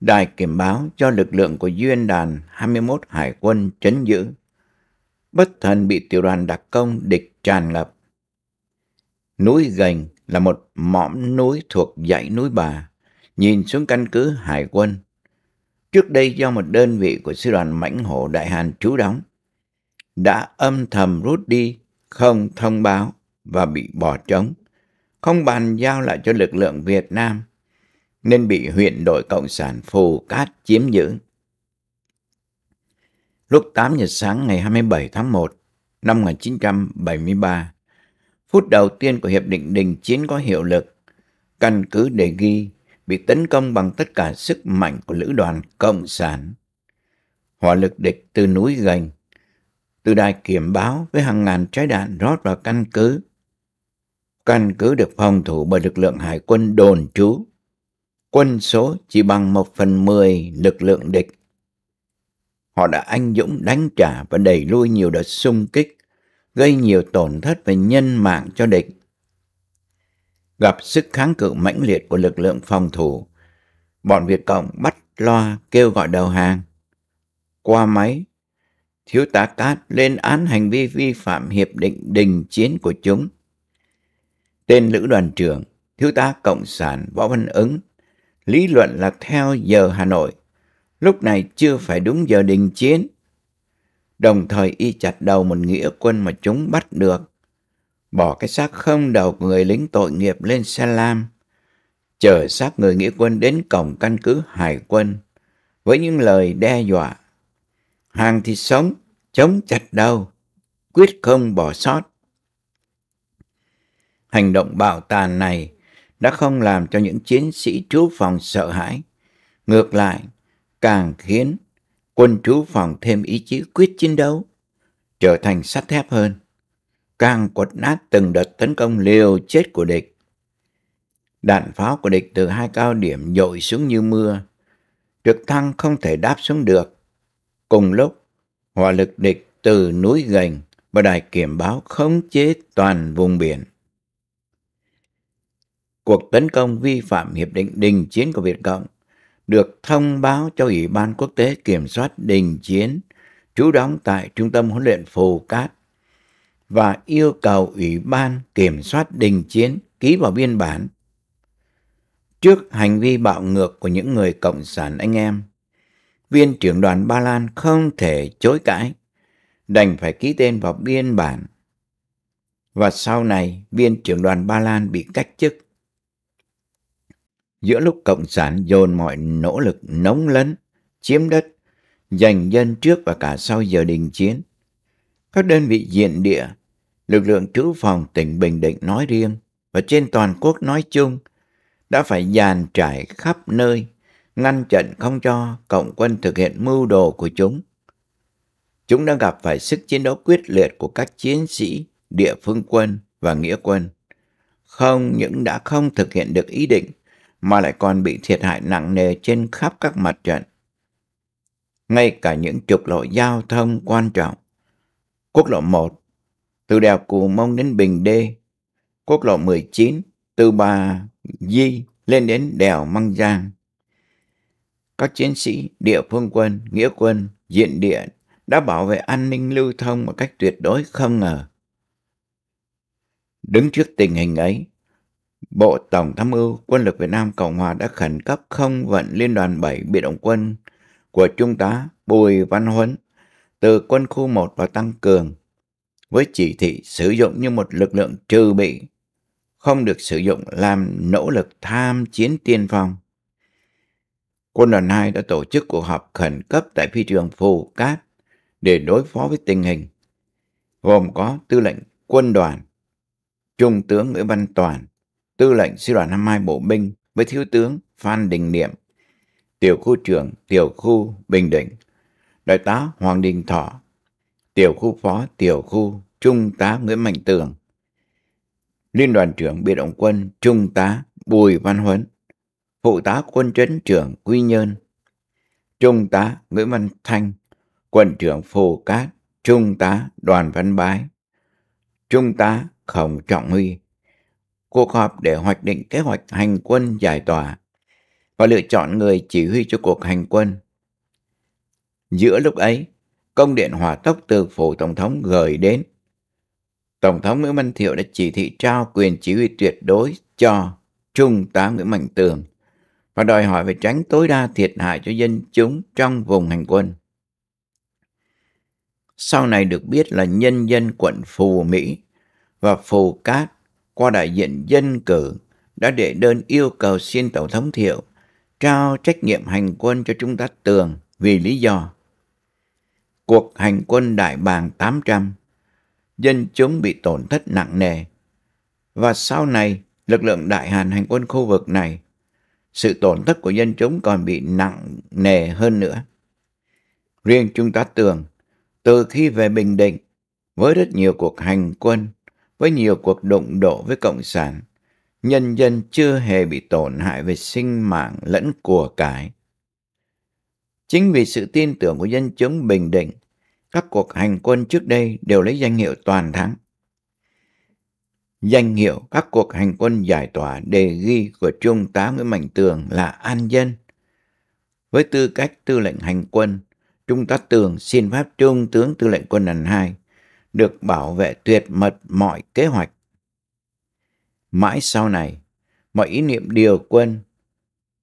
Đài kiểm báo cho lực lượng của Duyên đàn 21 Hải quân chấn giữ bất thần bị tiểu đoàn đặc công địch tràn ngập. Núi Gành là một mõm núi thuộc dãy núi Bà, nhìn xuống căn cứ hải quân. Trước đây do một đơn vị của sư đoàn Mãnh Hổ Đại Hàn trú đóng, đã âm thầm rút đi, không thông báo và bị bỏ trống, không bàn giao lại cho lực lượng Việt Nam, nên bị huyện đội Cộng sản Phù Cát chiếm giữ lúc 8 giờ sáng ngày 27 tháng 1 năm 1973. Phút đầu tiên của Hiệp định Đình Chiến có hiệu lực, căn cứ đề ghi bị tấn công bằng tất cả sức mạnh của lữ đoàn Cộng sản. Hỏa lực địch từ núi gành, từ đài kiểm báo với hàng ngàn trái đạn rót vào căn cứ. Căn cứ được phòng thủ bởi lực lượng hải quân đồn trú. Quân số chỉ bằng một phần mười lực lượng địch Họ đã anh dũng đánh trả và đẩy lui nhiều đợt xung kích, gây nhiều tổn thất về nhân mạng cho địch. Gặp sức kháng cự mãnh liệt của lực lượng phòng thủ, bọn Việt Cộng bắt loa kêu gọi đầu hàng. Qua máy, thiếu tá Cát lên án hành vi vi phạm hiệp định đình chiến của chúng. Tên lữ đoàn trưởng, thiếu tá Cộng sản Võ Văn Ứng, lý luận là theo giờ Hà Nội lúc này chưa phải đúng giờ đình chiến. Đồng thời y chặt đầu một nghĩa quân mà chúng bắt được, bỏ cái xác không đầu của người lính tội nghiệp lên xe lam, chở xác người nghĩa quân đến cổng căn cứ hải quân với những lời đe dọa. Hàng thì sống, chống chặt đầu, quyết không bỏ sót. Hành động bạo tàn này đã không làm cho những chiến sĩ trú phòng sợ hãi. Ngược lại, càng khiến quân trú phòng thêm ý chí quyết chiến đấu, trở thành sắt thép hơn, càng quật nát từng đợt tấn công liều chết của địch. Đạn pháo của địch từ hai cao điểm dội xuống như mưa, trực thăng không thể đáp xuống được. Cùng lúc, hỏa lực địch từ núi gành và đài kiểm báo khống chế toàn vùng biển. Cuộc tấn công vi phạm Hiệp định Đình Chiến của Việt Cộng được thông báo cho Ủy ban Quốc tế Kiểm soát Đình Chiến trú đóng tại Trung tâm Huấn luyện Phù Cát và yêu cầu Ủy ban Kiểm soát Đình Chiến ký vào biên bản. Trước hành vi bạo ngược của những người Cộng sản anh em, viên trưởng đoàn Ba Lan không thể chối cãi, đành phải ký tên vào biên bản. Và sau này, viên trưởng đoàn Ba Lan bị cách chức giữa lúc Cộng sản dồn mọi nỗ lực nóng lấn, chiếm đất, giành dân trước và cả sau giờ đình chiến. Các đơn vị diện địa, lực lượng trữ phòng tỉnh Bình Định nói riêng và trên toàn quốc nói chung đã phải dàn trải khắp nơi, ngăn chặn không cho Cộng quân thực hiện mưu đồ của chúng. Chúng đã gặp phải sức chiến đấu quyết liệt của các chiến sĩ, địa phương quân và nghĩa quân. Không những đã không thực hiện được ý định mà lại còn bị thiệt hại nặng nề trên khắp các mặt trận. Ngay cả những trục lộ giao thông quan trọng. Quốc lộ 1, từ đèo Cù Mông đến Bình Đê. Quốc lộ 19, từ Bà Di lên đến đèo Măng Giang. Các chiến sĩ, địa phương quân, nghĩa quân, diện địa đã bảo vệ an ninh lưu thông một cách tuyệt đối không ngờ. Đứng trước tình hình ấy, Bộ Tổng tham mưu Quân lực Việt Nam Cộng Hòa đã khẩn cấp không vận Liên đoàn 7 Biệt động quân của Trung tá Bùi Văn Huấn từ quân khu 1 vào tăng cường với chỉ thị sử dụng như một lực lượng trừ bị, không được sử dụng làm nỗ lực tham chiến tiên phong. Quân đoàn 2 đã tổ chức cuộc họp khẩn cấp tại phi trường Phù Cát để đối phó với tình hình, gồm có tư lệnh quân đoàn, Trung tướng Nguyễn Văn Toàn, tư lệnh sư đoàn 52 bộ binh với thiếu tướng Phan Đình Niệm, tiểu khu trưởng tiểu khu Bình Định, đại tá Hoàng Đình Thọ, tiểu khu phó tiểu khu Trung tá Nguyễn Mạnh Tường, liên đoàn trưởng biệt động quân Trung tá Bùi Văn Huấn, phụ tá quân trấn trưởng Quy Nhơn, Trung tá Nguyễn Văn Thanh, quận trưởng Phù Cát, Trung tá Đoàn Văn Bái, Trung tá Khổng Trọng Huy, cuộc họp để hoạch định kế hoạch hành quân giải tỏa và lựa chọn người chỉ huy cho cuộc hành quân. Giữa lúc ấy, công điện hỏa tốc từ phủ tổng thống gửi đến. Tổng thống Nguyễn Văn Thiệu đã chỉ thị trao quyền chỉ huy tuyệt đối cho Trung tá Nguyễn Mạnh Tường và đòi hỏi phải tránh tối đa thiệt hại cho dân chúng trong vùng hành quân. Sau này được biết là nhân dân quận Phù Mỹ và Phù Cát qua đại diện dân cử đã đệ đơn yêu cầu xin Tổng thống Thiệu trao trách nhiệm hành quân cho Trung tá Tường vì lý do cuộc hành quân đại bàng 800, dân chúng bị tổn thất nặng nề. Và sau này, lực lượng đại hàn hành quân khu vực này, sự tổn thất của dân chúng còn bị nặng nề hơn nữa. Riêng chúng ta tường từ khi về Bình Định, với rất nhiều cuộc hành quân, với nhiều cuộc đụng độ với Cộng sản, nhân dân chưa hề bị tổn hại về sinh mạng lẫn của cải. Chính vì sự tin tưởng của dân chúng Bình Định, các cuộc hành quân trước đây đều lấy danh hiệu toàn thắng. Danh hiệu các cuộc hành quân giải tỏa đề ghi của Trung tá Nguyễn Mạnh Tường là An Dân. Với tư cách tư lệnh hành quân, Trung tá Tường xin phép Trung tướng tư lệnh quân đoàn hai được bảo vệ tuyệt mật mọi kế hoạch. Mãi sau này, mọi ý niệm điều quân,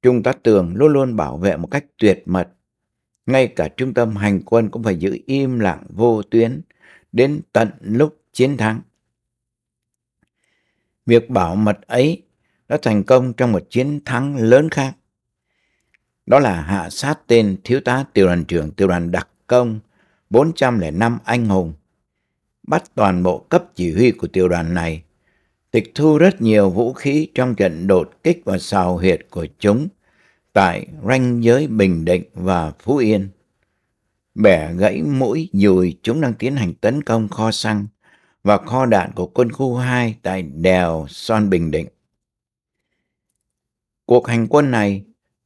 Trung tá Tường luôn luôn bảo vệ một cách tuyệt mật. Ngay cả trung tâm hành quân cũng phải giữ im lặng vô tuyến đến tận lúc chiến thắng. Việc bảo mật ấy đã thành công trong một chiến thắng lớn khác. Đó là hạ sát tên thiếu tá tiểu đoàn trưởng tiểu đoàn đặc công 405 anh hùng bắt toàn bộ cấp chỉ huy của tiểu đoàn này, tịch thu rất nhiều vũ khí trong trận đột kích và xào huyệt của chúng tại ranh giới Bình Định và Phú Yên. Bẻ gãy mũi dùi chúng đang tiến hành tấn công kho xăng và kho đạn của quân khu 2 tại đèo Son Bình Định. Cuộc hành quân này,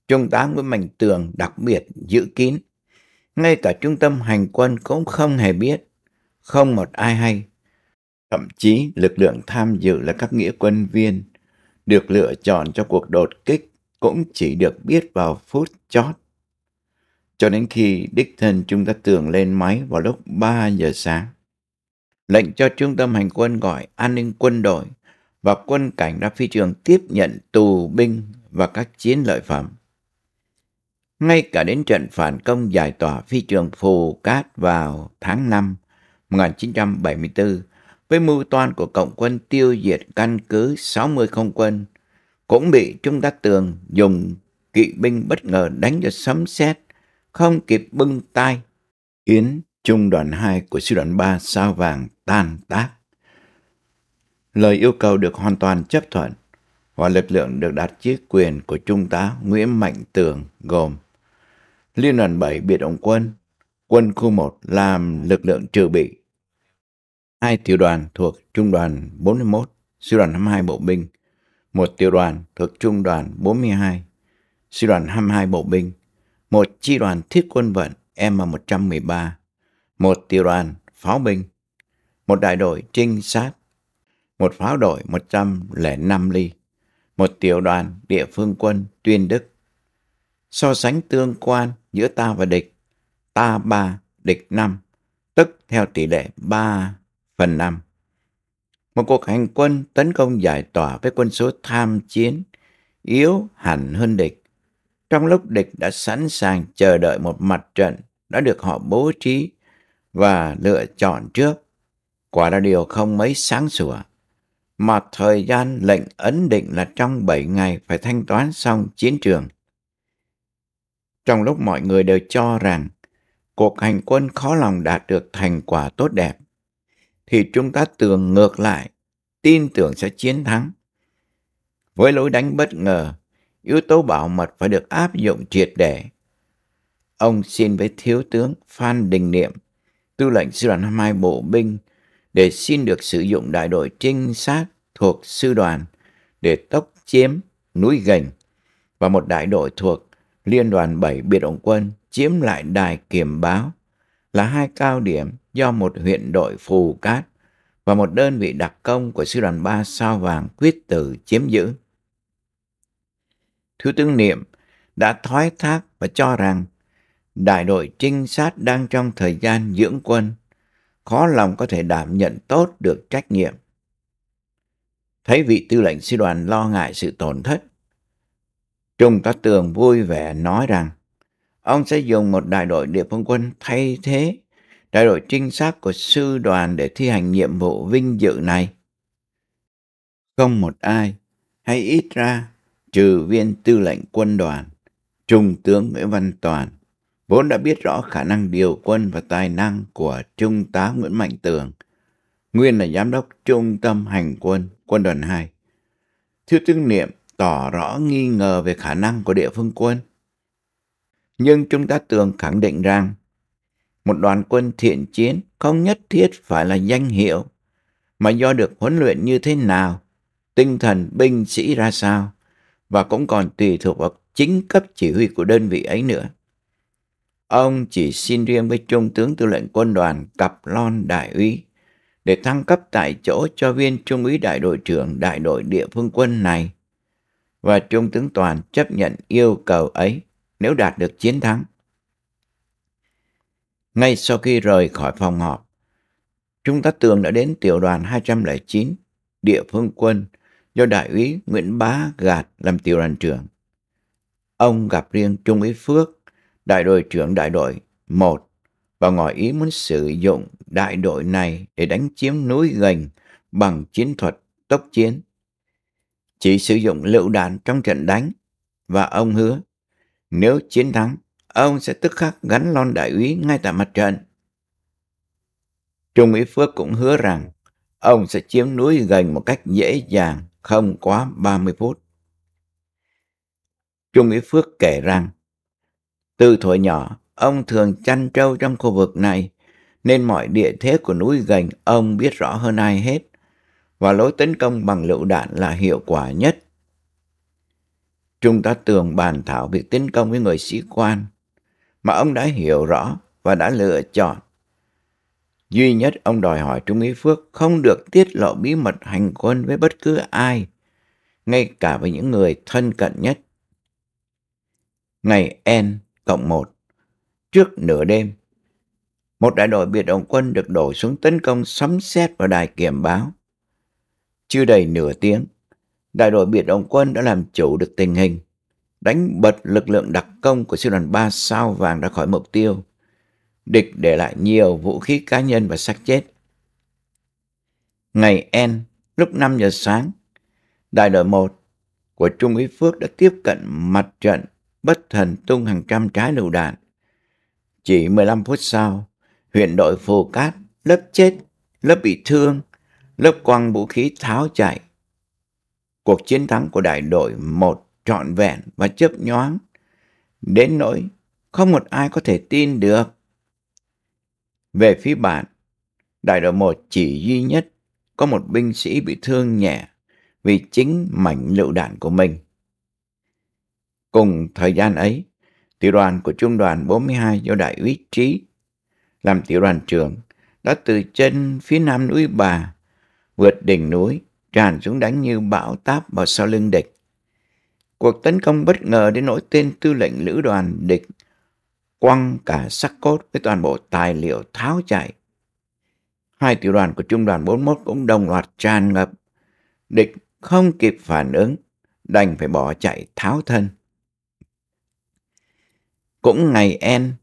Trung tá với mảnh Tường đặc biệt giữ kín. Ngay cả trung tâm hành quân cũng không hề biết không một ai hay. Thậm chí lực lượng tham dự là các nghĩa quân viên được lựa chọn cho cuộc đột kích cũng chỉ được biết vào phút chót. Cho đến khi đích thân chúng ta Tường lên máy vào lúc 3 giờ sáng. Lệnh cho trung tâm hành quân gọi an ninh quân đội và quân cảnh ra phi trường tiếp nhận tù binh và các chiến lợi phẩm. Ngay cả đến trận phản công giải tỏa phi trường Phù Cát vào tháng 5 1974 với mưu toan của Cộng quân tiêu diệt căn cứ 60 không quân, cũng bị Trung tá Tường dùng kỵ binh bất ngờ đánh cho sấm sét, không kịp bưng tay. Yến, trung đoàn 2 của sư đoàn 3 sao vàng tan tác. Lời yêu cầu được hoàn toàn chấp thuận và lực lượng được đặt dưới quyền của Trung tá Nguyễn Mạnh Tường gồm Liên đoàn 7 Biệt động quân, quân khu 1 làm lực lượng trừ bị, hai tiểu đoàn thuộc Trung đoàn 41, Sư đoàn 22 Bộ binh, một tiểu đoàn thuộc Trung đoàn 42, Sư đoàn 22 Bộ binh, một chi đoàn thiết quân vận M113, một tiểu đoàn pháo binh, một đại đội trinh sát, một pháo đội 105 ly, một tiểu đoàn địa phương quân tuyên đức. So sánh tương quan giữa ta và địch, ta ba địch năm, tức theo tỷ lệ 3 Phần 5 Một cuộc hành quân tấn công giải tỏa với quân số tham chiến, yếu hẳn hơn địch. Trong lúc địch đã sẵn sàng chờ đợi một mặt trận đã được họ bố trí và lựa chọn trước, quả là điều không mấy sáng sủa. Mà thời gian lệnh ấn định là trong 7 ngày phải thanh toán xong chiến trường. Trong lúc mọi người đều cho rằng cuộc hành quân khó lòng đạt được thành quả tốt đẹp, thì chúng ta tưởng ngược lại, tin tưởng sẽ chiến thắng. Với lối đánh bất ngờ, yếu tố bảo mật phải được áp dụng triệt để. Ông xin với Thiếu tướng Phan Đình Niệm, tư lệnh sư đoàn 22 bộ binh, để xin được sử dụng đại đội trinh sát thuộc sư đoàn để tốc chiếm núi Gành và một đại đội thuộc Liên đoàn 7 Biệt động quân chiếm lại đài kiểm báo là hai cao điểm do một huyện đội phù cát và một đơn vị đặc công của sư đoàn 3 sao vàng quyết tử chiếm giữ. Thiếu tướng Niệm đã thoái thác và cho rằng đại đội trinh sát đang trong thời gian dưỡng quân, khó lòng có thể đảm nhận tốt được trách nhiệm. Thấy vị tư lệnh sư đoàn lo ngại sự tổn thất, Trung tá Tường vui vẻ nói rằng ông sẽ dùng một đại đội địa phương quân thay thế đại đội trinh sát của sư đoàn để thi hành nhiệm vụ vinh dự này. Không một ai, hay ít ra, trừ viên tư lệnh quân đoàn, Trung tướng Nguyễn Văn Toàn, vốn đã biết rõ khả năng điều quân và tài năng của Trung tá Nguyễn Mạnh Tường, nguyên là giám đốc trung tâm hành quân quân đoàn 2. Thiếu tướng Niệm tỏ rõ nghi ngờ về khả năng của địa phương quân. Nhưng Trung tá Tường khẳng định rằng một đoàn quân thiện chiến không nhất thiết phải là danh hiệu, mà do được huấn luyện như thế nào, tinh thần binh sĩ ra sao, và cũng còn tùy thuộc vào chính cấp chỉ huy của đơn vị ấy nữa. Ông chỉ xin riêng với Trung tướng tư lệnh quân đoàn Cặp Lon Đại úy để thăng cấp tại chỗ cho viên Trung úy đại đội trưởng đại đội địa phương quân này. Và Trung tướng Toàn chấp nhận yêu cầu ấy nếu đạt được chiến thắng ngay sau khi rời khỏi phòng họp. Trung tá Tường đã đến tiểu đoàn 209, địa phương quân, do đại úy Nguyễn Bá Gạt làm tiểu đoàn trưởng. Ông gặp riêng Trung úy Phước, đại đội trưởng đại đội 1 và ngỏ ý muốn sử dụng đại đội này để đánh chiếm núi gành bằng chiến thuật tốc chiến. Chỉ sử dụng lựu đạn trong trận đánh và ông hứa nếu chiến thắng ông sẽ tức khắc gắn lon đại úy ngay tại mặt trận. Trung úy Phước cũng hứa rằng ông sẽ chiếm núi gần một cách dễ dàng, không quá 30 phút. Trung úy Phước kể rằng, từ thuở nhỏ, ông thường chăn trâu trong khu vực này, nên mọi địa thế của núi gành ông biết rõ hơn ai hết, và lối tấn công bằng lựu đạn là hiệu quả nhất. Chúng ta tường bàn thảo việc tấn công với người sĩ quan, mà ông đã hiểu rõ và đã lựa chọn. Duy nhất ông đòi hỏi Trung Ý Phước không được tiết lộ bí mật hành quân với bất cứ ai, ngay cả với những người thân cận nhất. Ngày N cộng 1, trước nửa đêm, một đại đội biệt động quân được đổ xuống tấn công sấm sét vào đài kiểm báo. Chưa đầy nửa tiếng, đại đội biệt động quân đã làm chủ được tình hình đánh bật lực lượng đặc công của sư đoàn 3 sao vàng ra khỏi mục tiêu. Địch để lại nhiều vũ khí cá nhân và xác chết. Ngày N, lúc 5 giờ sáng, đại đội 1 của Trung úy Phước đã tiếp cận mặt trận bất thần tung hàng trăm trái lựu đạn. Chỉ 15 phút sau, huyện đội Phù Cát lớp chết, lớp bị thương, lớp quăng vũ khí tháo chạy. Cuộc chiến thắng của đại đội 1 trọn vẹn và chớp nhoáng, đến nỗi không một ai có thể tin được. Về phía bạn, đại đội một chỉ duy nhất có một binh sĩ bị thương nhẹ vì chính mảnh lựu đạn của mình. Cùng thời gian ấy, tiểu đoàn của trung đoàn 42 do đại úy Trí làm tiểu đoàn trưởng đã từ chân phía nam núi Bà vượt đỉnh núi tràn xuống đánh như bão táp vào sau lưng địch. Cuộc tấn công bất ngờ đến nỗi tên tư lệnh lữ đoàn địch quăng cả sắc cốt với toàn bộ tài liệu tháo chạy. Hai tiểu đoàn của trung đoàn 41 cũng đồng loạt tràn ngập. Địch không kịp phản ứng, đành phải bỏ chạy tháo thân. Cũng ngày en,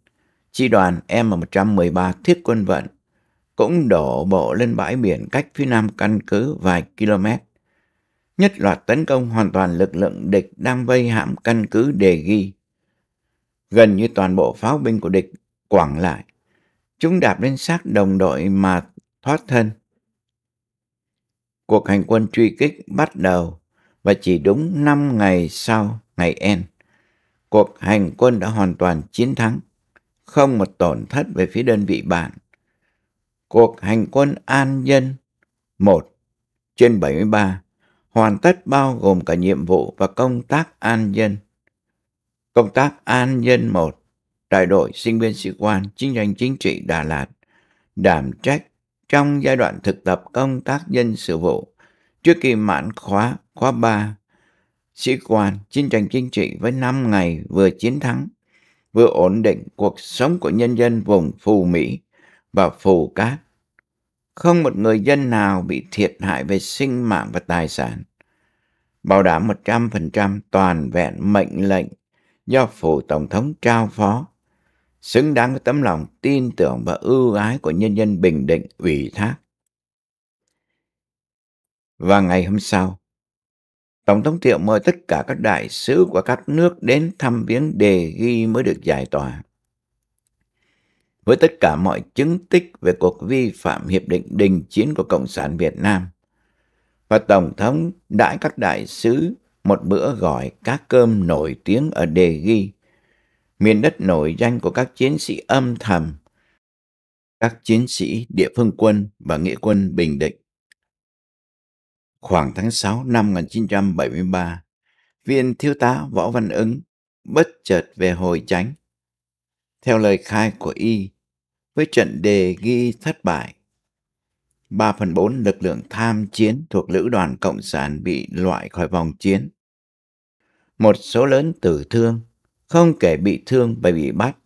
chi đoàn M113 thiết quân vận cũng đổ bộ lên bãi biển cách phía nam căn cứ vài km nhất loạt tấn công hoàn toàn lực lượng địch đang vây hãm căn cứ đề ghi. Gần như toàn bộ pháo binh của địch quảng lại. Chúng đạp lên xác đồng đội mà thoát thân. Cuộc hành quân truy kích bắt đầu và chỉ đúng 5 ngày sau ngày end cuộc hành quân đã hoàn toàn chiến thắng, không một tổn thất về phía đơn vị bạn. Cuộc hành quân an dân 1 trên 73 hoàn tất bao gồm cả nhiệm vụ và công tác an dân. Công tác an dân 1, đại đội sinh viên sĩ quan chính doanh chính trị Đà Lạt, đảm trách trong giai đoạn thực tập công tác dân sự vụ trước kỳ mãn khóa khóa 3 sĩ quan chiến tranh chính trị với 5 ngày vừa chiến thắng vừa ổn định cuộc sống của nhân dân vùng phù Mỹ và phù Cát không một người dân nào bị thiệt hại về sinh mạng và tài sản. Bảo đảm 100% toàn vẹn mệnh lệnh do Phủ Tổng thống trao phó, xứng đáng với tấm lòng tin tưởng và ưu ái của nhân dân Bình Định ủy thác. Và ngày hôm sau, Tổng thống Thiệu mời tất cả các đại sứ của các nước đến thăm viếng đề ghi mới được giải tỏa với tất cả mọi chứng tích về cuộc vi phạm Hiệp định Đình Chiến của Cộng sản Việt Nam. Và Tổng thống đãi các đại sứ một bữa gọi cá cơm nổi tiếng ở Đề Ghi, miền đất nổi danh của các chiến sĩ âm thầm, các chiến sĩ địa phương quân và nghĩa quân Bình Định. Khoảng tháng 6 năm 1973, viên thiếu tá Võ Văn Ứng bất chợt về hồi tránh. Theo lời khai của y, với trận đề ghi thất bại. 3 phần 4 lực lượng tham chiến thuộc Lữ đoàn Cộng sản bị loại khỏi vòng chiến. Một số lớn tử thương, không kể bị thương và bị bắt.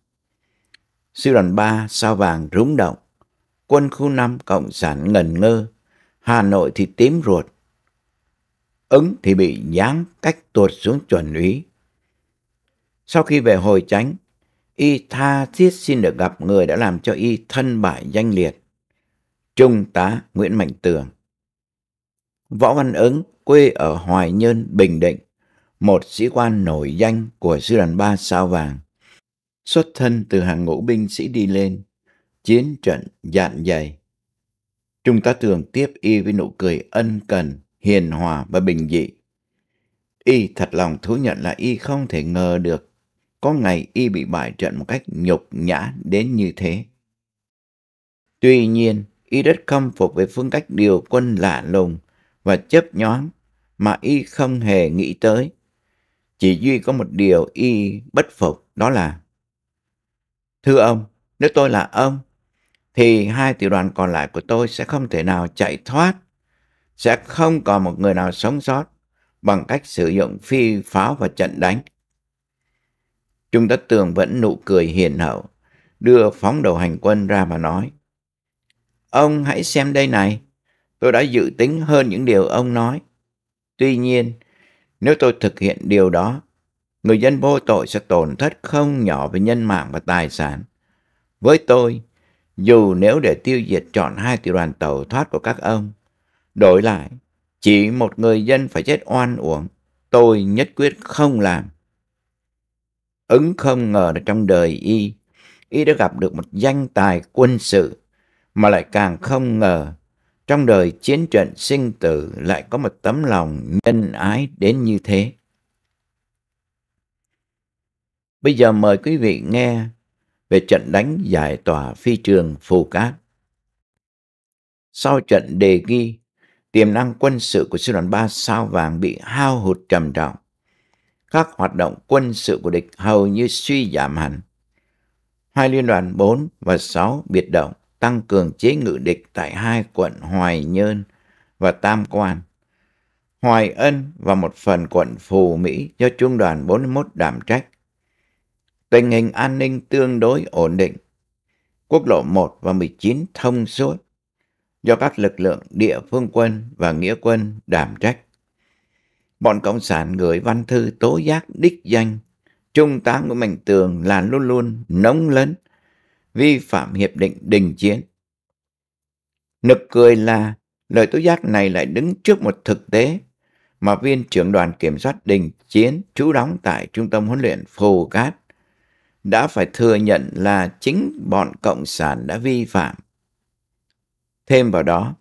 Sư đoàn 3 sao vàng rúng động, quân khu 5 Cộng sản ngần ngơ, Hà Nội thì tím ruột. Ứng thì bị giáng cách tuột xuống chuẩn úy. Sau khi về hồi tránh, y tha thiết xin được gặp người đã làm cho y thân bại danh liệt. Trung tá Nguyễn Mạnh Tường Võ Văn Ứng, quê ở Hoài Nhơn, Bình Định, một sĩ quan nổi danh của sư đoàn ba sao vàng. Xuất thân từ hàng ngũ binh sĩ đi lên, chiến trận dạn dày. Trung tá Tường tiếp y với nụ cười ân cần, hiền hòa và bình dị. Y thật lòng thú nhận là y không thể ngờ được có ngày y bị bại trận một cách nhục nhã đến như thế. Tuy nhiên, y rất khâm phục về phương cách điều quân lạ lùng và chấp nhón mà y không hề nghĩ tới. Chỉ duy có một điều y bất phục đó là Thưa ông, nếu tôi là ông, thì hai tiểu đoàn còn lại của tôi sẽ không thể nào chạy thoát, sẽ không còn một người nào sống sót bằng cách sử dụng phi pháo và trận đánh Trung tá Tường vẫn nụ cười hiền hậu, đưa phóng đầu hành quân ra mà nói. Ông hãy xem đây này, tôi đã dự tính hơn những điều ông nói. Tuy nhiên, nếu tôi thực hiện điều đó, người dân vô tội sẽ tổn thất không nhỏ về nhân mạng và tài sản. Với tôi, dù nếu để tiêu diệt chọn hai tiểu đoàn tàu thoát của các ông, đổi lại, chỉ một người dân phải chết oan uổng, tôi nhất quyết không làm. Ứng không ngờ là trong đời y, y đã gặp được một danh tài quân sự, mà lại càng không ngờ trong đời chiến trận sinh tử lại có một tấm lòng nhân ái đến như thế. Bây giờ mời quý vị nghe về trận đánh giải tỏa phi trường Phù Cát. Sau trận đề ghi, tiềm năng quân sự của sư đoàn 3 sao vàng bị hao hụt trầm trọng các hoạt động quân sự của địch hầu như suy giảm hẳn. Hai liên đoàn 4 và 6 biệt động tăng cường chế ngự địch tại hai quận Hoài Nhơn và Tam Quan. Hoài Ân và một phần quận Phù Mỹ do Trung đoàn 41 đảm trách. Tình hình an ninh tương đối ổn định. Quốc lộ 1 và 19 thông suốt do các lực lượng địa phương quân và nghĩa quân đảm trách. Bọn Cộng sản gửi văn thư tố giác đích danh. Trung tá Nguyễn Mạnh Tường là luôn luôn nóng lớn, vi phạm hiệp định đình chiến. Nực cười là lời tố giác này lại đứng trước một thực tế mà viên trưởng đoàn kiểm soát đình chiến trú đóng tại trung tâm huấn luyện Phù Cát đã phải thừa nhận là chính bọn Cộng sản đã vi phạm. Thêm vào đó,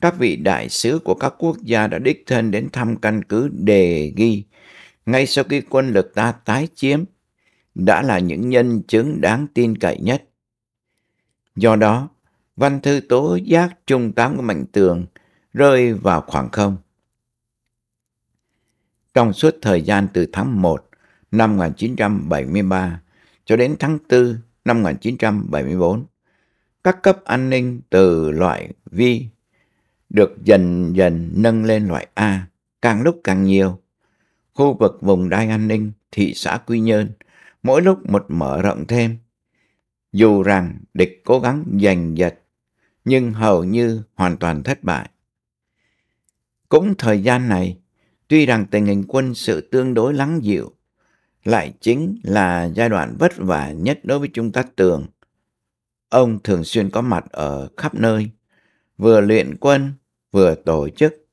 các vị đại sứ của các quốc gia đã đích thân đến thăm căn cứ đề ghi ngay sau khi quân lực ta tái chiếm đã là những nhân chứng đáng tin cậy nhất. Do đó, văn thư tố giác trung tám của Mạnh Tường rơi vào khoảng không. Trong suốt thời gian từ tháng 1 năm 1973 cho đến tháng 4 năm 1974, các cấp an ninh từ loại vi được dần dần nâng lên loại A càng lúc càng nhiều. Khu vực vùng đai an ninh, thị xã Quy Nhơn mỗi lúc một mở rộng thêm. Dù rằng địch cố gắng giành giật, nhưng hầu như hoàn toàn thất bại. Cũng thời gian này, tuy rằng tình hình quân sự tương đối lắng dịu, lại chính là giai đoạn vất vả nhất đối với chúng ta. Tường. Ông thường xuyên có mặt ở khắp nơi, vừa luyện quân, vừa tổ chức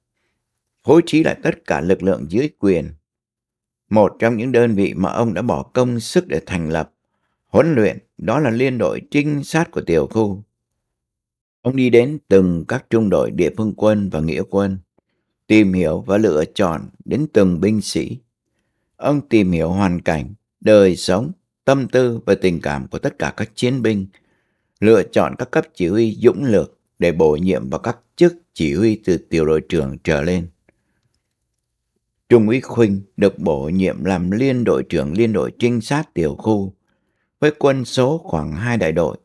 phối trí lại tất cả lực lượng dưới quyền. Một trong những đơn vị mà ông đã bỏ công sức để thành lập, huấn luyện, đó là liên đội trinh sát của tiểu khu. Ông đi đến từng các trung đội địa phương quân và nghĩa quân, tìm hiểu và lựa chọn đến từng binh sĩ. Ông tìm hiểu hoàn cảnh, đời sống, tâm tư và tình cảm của tất cả các chiến binh, lựa chọn các cấp chỉ huy dũng lược, để bổ nhiệm vào các chức chỉ huy từ tiểu đội trưởng trở lên. Trung úy Khuynh được bổ nhiệm làm liên đội trưởng liên đội trinh sát tiểu khu với quân số khoảng hai đại đội.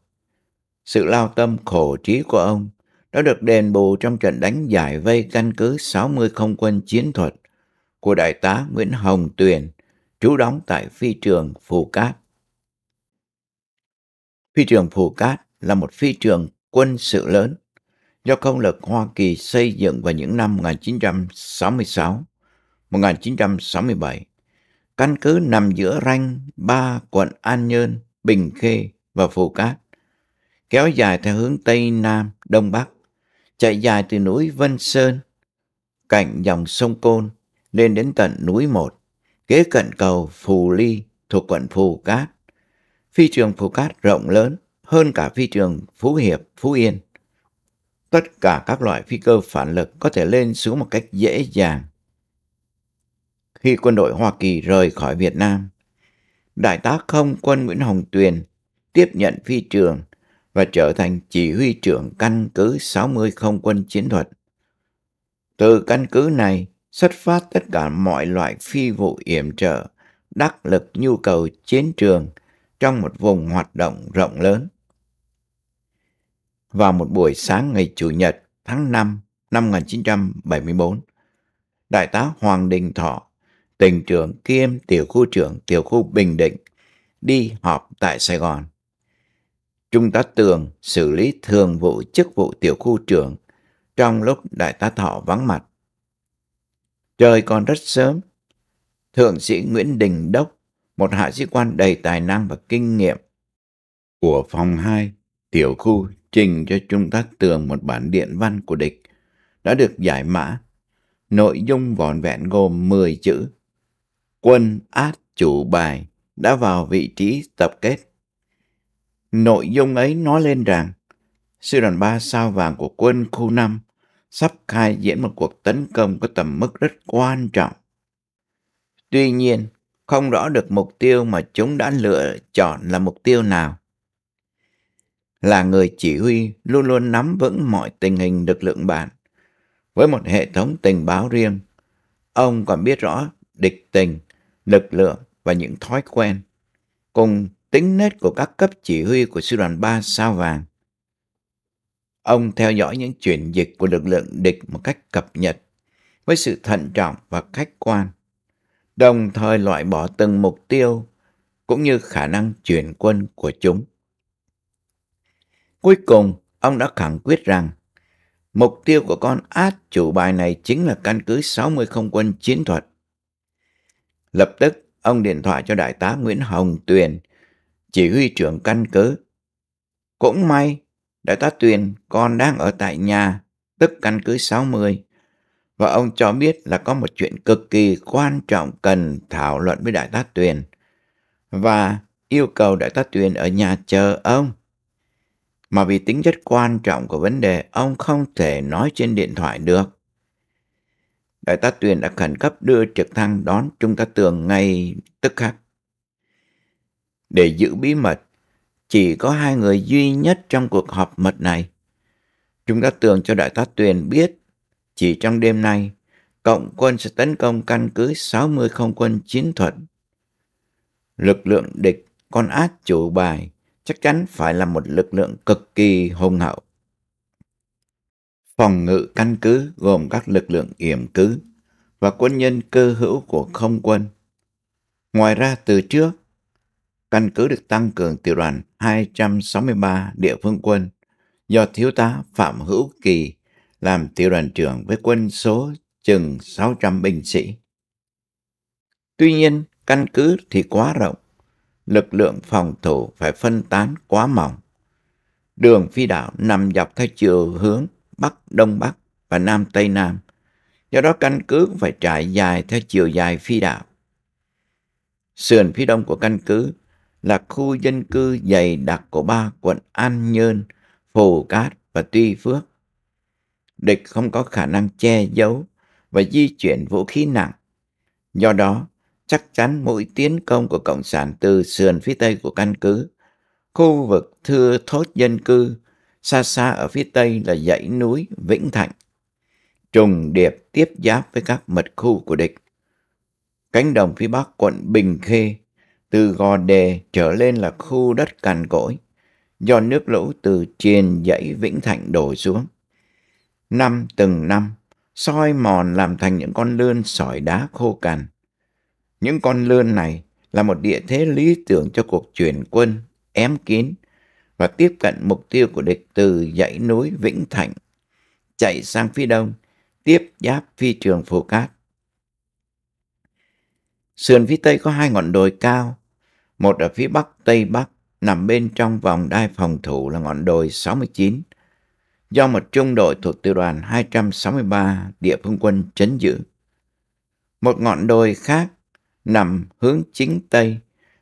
Sự lao tâm khổ trí của ông đã được đền bù trong trận đánh giải vây căn cứ 60 không quân chiến thuật của đại tá Nguyễn Hồng Tuyền, trú đóng tại phi trường Phù Cát. Phi trường Phù Cát là một phi trường quân sự lớn do công lực Hoa Kỳ xây dựng vào những năm 1966, 1967, căn cứ nằm giữa ranh ba quận An Nhơn, Bình Khê và Phù Cát, kéo dài theo hướng Tây Nam, Đông Bắc, chạy dài từ núi Vân Sơn, cạnh dòng sông Côn, lên đến tận núi Một, kế cận cầu Phù Ly thuộc quận Phù Cát. Phi trường Phù Cát rộng lớn hơn cả phi trường Phú Hiệp, Phú Yên tất cả các loại phi cơ phản lực có thể lên xuống một cách dễ dàng. Khi quân đội Hoa Kỳ rời khỏi Việt Nam, Đại tá không quân Nguyễn Hồng Tuyền tiếp nhận phi trường và trở thành chỉ huy trưởng căn cứ 60 không quân chiến thuật. Từ căn cứ này xuất phát tất cả mọi loại phi vụ yểm trợ, đắc lực nhu cầu chiến trường trong một vùng hoạt động rộng lớn vào một buổi sáng ngày Chủ nhật tháng 5 năm 1974. Đại tá Hoàng Đình Thọ, tỉnh trưởng kiêm tiểu khu trưởng tiểu khu Bình Định, đi họp tại Sài Gòn. Trung tá Tường xử lý thường vụ chức vụ tiểu khu trưởng trong lúc đại tá Thọ vắng mặt. Trời còn rất sớm, Thượng sĩ Nguyễn Đình Đốc, một hạ sĩ quan đầy tài năng và kinh nghiệm của phòng 2, tiểu khu trình cho Trung Tác Tường một bản điện văn của địch đã được giải mã. Nội dung vòn vẹn gồm 10 chữ. Quân át chủ bài đã vào vị trí tập kết. Nội dung ấy nói lên rằng sư đoàn 3 sao vàng của quân khu 5 sắp khai diễn một cuộc tấn công có tầm mức rất quan trọng. Tuy nhiên, không rõ được mục tiêu mà chúng đã lựa chọn là mục tiêu nào là người chỉ huy luôn luôn nắm vững mọi tình hình lực lượng bạn. Với một hệ thống tình báo riêng, ông còn biết rõ địch tình, lực lượng và những thói quen, cùng tính nết của các cấp chỉ huy của sư đoàn 3 sao vàng. Ông theo dõi những chuyển dịch của lực lượng địch một cách cập nhật, với sự thận trọng và khách quan, đồng thời loại bỏ từng mục tiêu cũng như khả năng chuyển quân của chúng. Cuối cùng, ông đã khẳng quyết rằng mục tiêu của con át chủ bài này chính là căn cứ 60 không quân chiến thuật. Lập tức, ông điện thoại cho đại tá Nguyễn Hồng Tuyền, chỉ huy trưởng căn cứ. Cũng may, đại tá Tuyền còn đang ở tại nhà, tức căn cứ 60, và ông cho biết là có một chuyện cực kỳ quan trọng cần thảo luận với đại tá Tuyền và yêu cầu đại tá Tuyền ở nhà chờ ông mà vì tính chất quan trọng của vấn đề ông không thể nói trên điện thoại được. Đại tá Tuyền đã khẩn cấp đưa trực thăng đón Trung tá Tường ngay tức khắc. Để giữ bí mật, chỉ có hai người duy nhất trong cuộc họp mật này. Trung tá Tường cho Đại tá Tuyền biết chỉ trong đêm nay, cộng quân sẽ tấn công căn cứ 60 không quân chiến thuật. Lực lượng địch, con át chủ bài, chắc chắn phải là một lực lượng cực kỳ hùng hậu. Phòng ngự căn cứ gồm các lực lượng yểm cứ và quân nhân cơ hữu của không quân. Ngoài ra từ trước, căn cứ được tăng cường tiểu đoàn 263 địa phương quân do thiếu tá Phạm Hữu Kỳ làm tiểu đoàn trưởng với quân số chừng 600 binh sĩ. Tuy nhiên, căn cứ thì quá rộng, lực lượng phòng thủ phải phân tán quá mỏng. Đường phi đạo nằm dọc theo chiều hướng Bắc Đông Bắc và Nam Tây Nam, do đó căn cứ phải trải dài theo chiều dài phi đạo Sườn phía đông của căn cứ là khu dân cư dày đặc của ba quận An Nhơn, Phù Cát và Tuy Phước. Địch không có khả năng che giấu và di chuyển vũ khí nặng. Do đó, chắc chắn mỗi tiến công của Cộng sản từ sườn phía tây của căn cứ. Khu vực thưa thốt dân cư, xa xa ở phía tây là dãy núi Vĩnh Thạnh, trùng điệp tiếp giáp với các mật khu của địch. Cánh đồng phía bắc quận Bình Khê, từ Gò Đề trở lên là khu đất cằn cỗi, do nước lũ từ trên dãy Vĩnh Thạnh đổ xuống. Năm từng năm, soi mòn làm thành những con lươn sỏi đá khô cằn những con lươn này là một địa thế lý tưởng cho cuộc chuyển quân ém kín và tiếp cận mục tiêu của địch từ dãy núi Vĩnh Thạnh, chạy sang phía đông, tiếp giáp phi trường Phù Cát. Sườn phía tây có hai ngọn đồi cao, một ở phía bắc tây bắc nằm bên trong vòng đai phòng thủ là ngọn đồi 69, do một trung đội thuộc tiểu đoàn 263 địa phương quân chấn giữ. Một ngọn đồi khác nằm hướng chính Tây,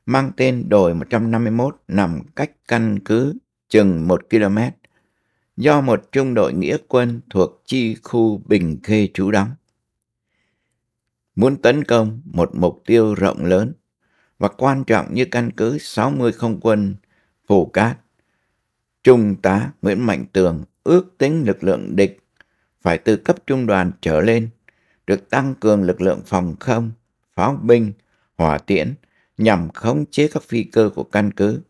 mang tên đồi 151 nằm cách căn cứ chừng 1 km, do một trung đội nghĩa quân thuộc chi khu Bình Khê trú đóng. Muốn tấn công một mục tiêu rộng lớn và quan trọng như căn cứ 60 không quân Phủ Cát, Trung tá Nguyễn Mạnh Tường ước tính lực lượng địch phải từ cấp trung đoàn trở lên, được tăng cường lực lượng phòng không pháo binh, hỏa tiễn nhằm khống chế các phi cơ của căn cứ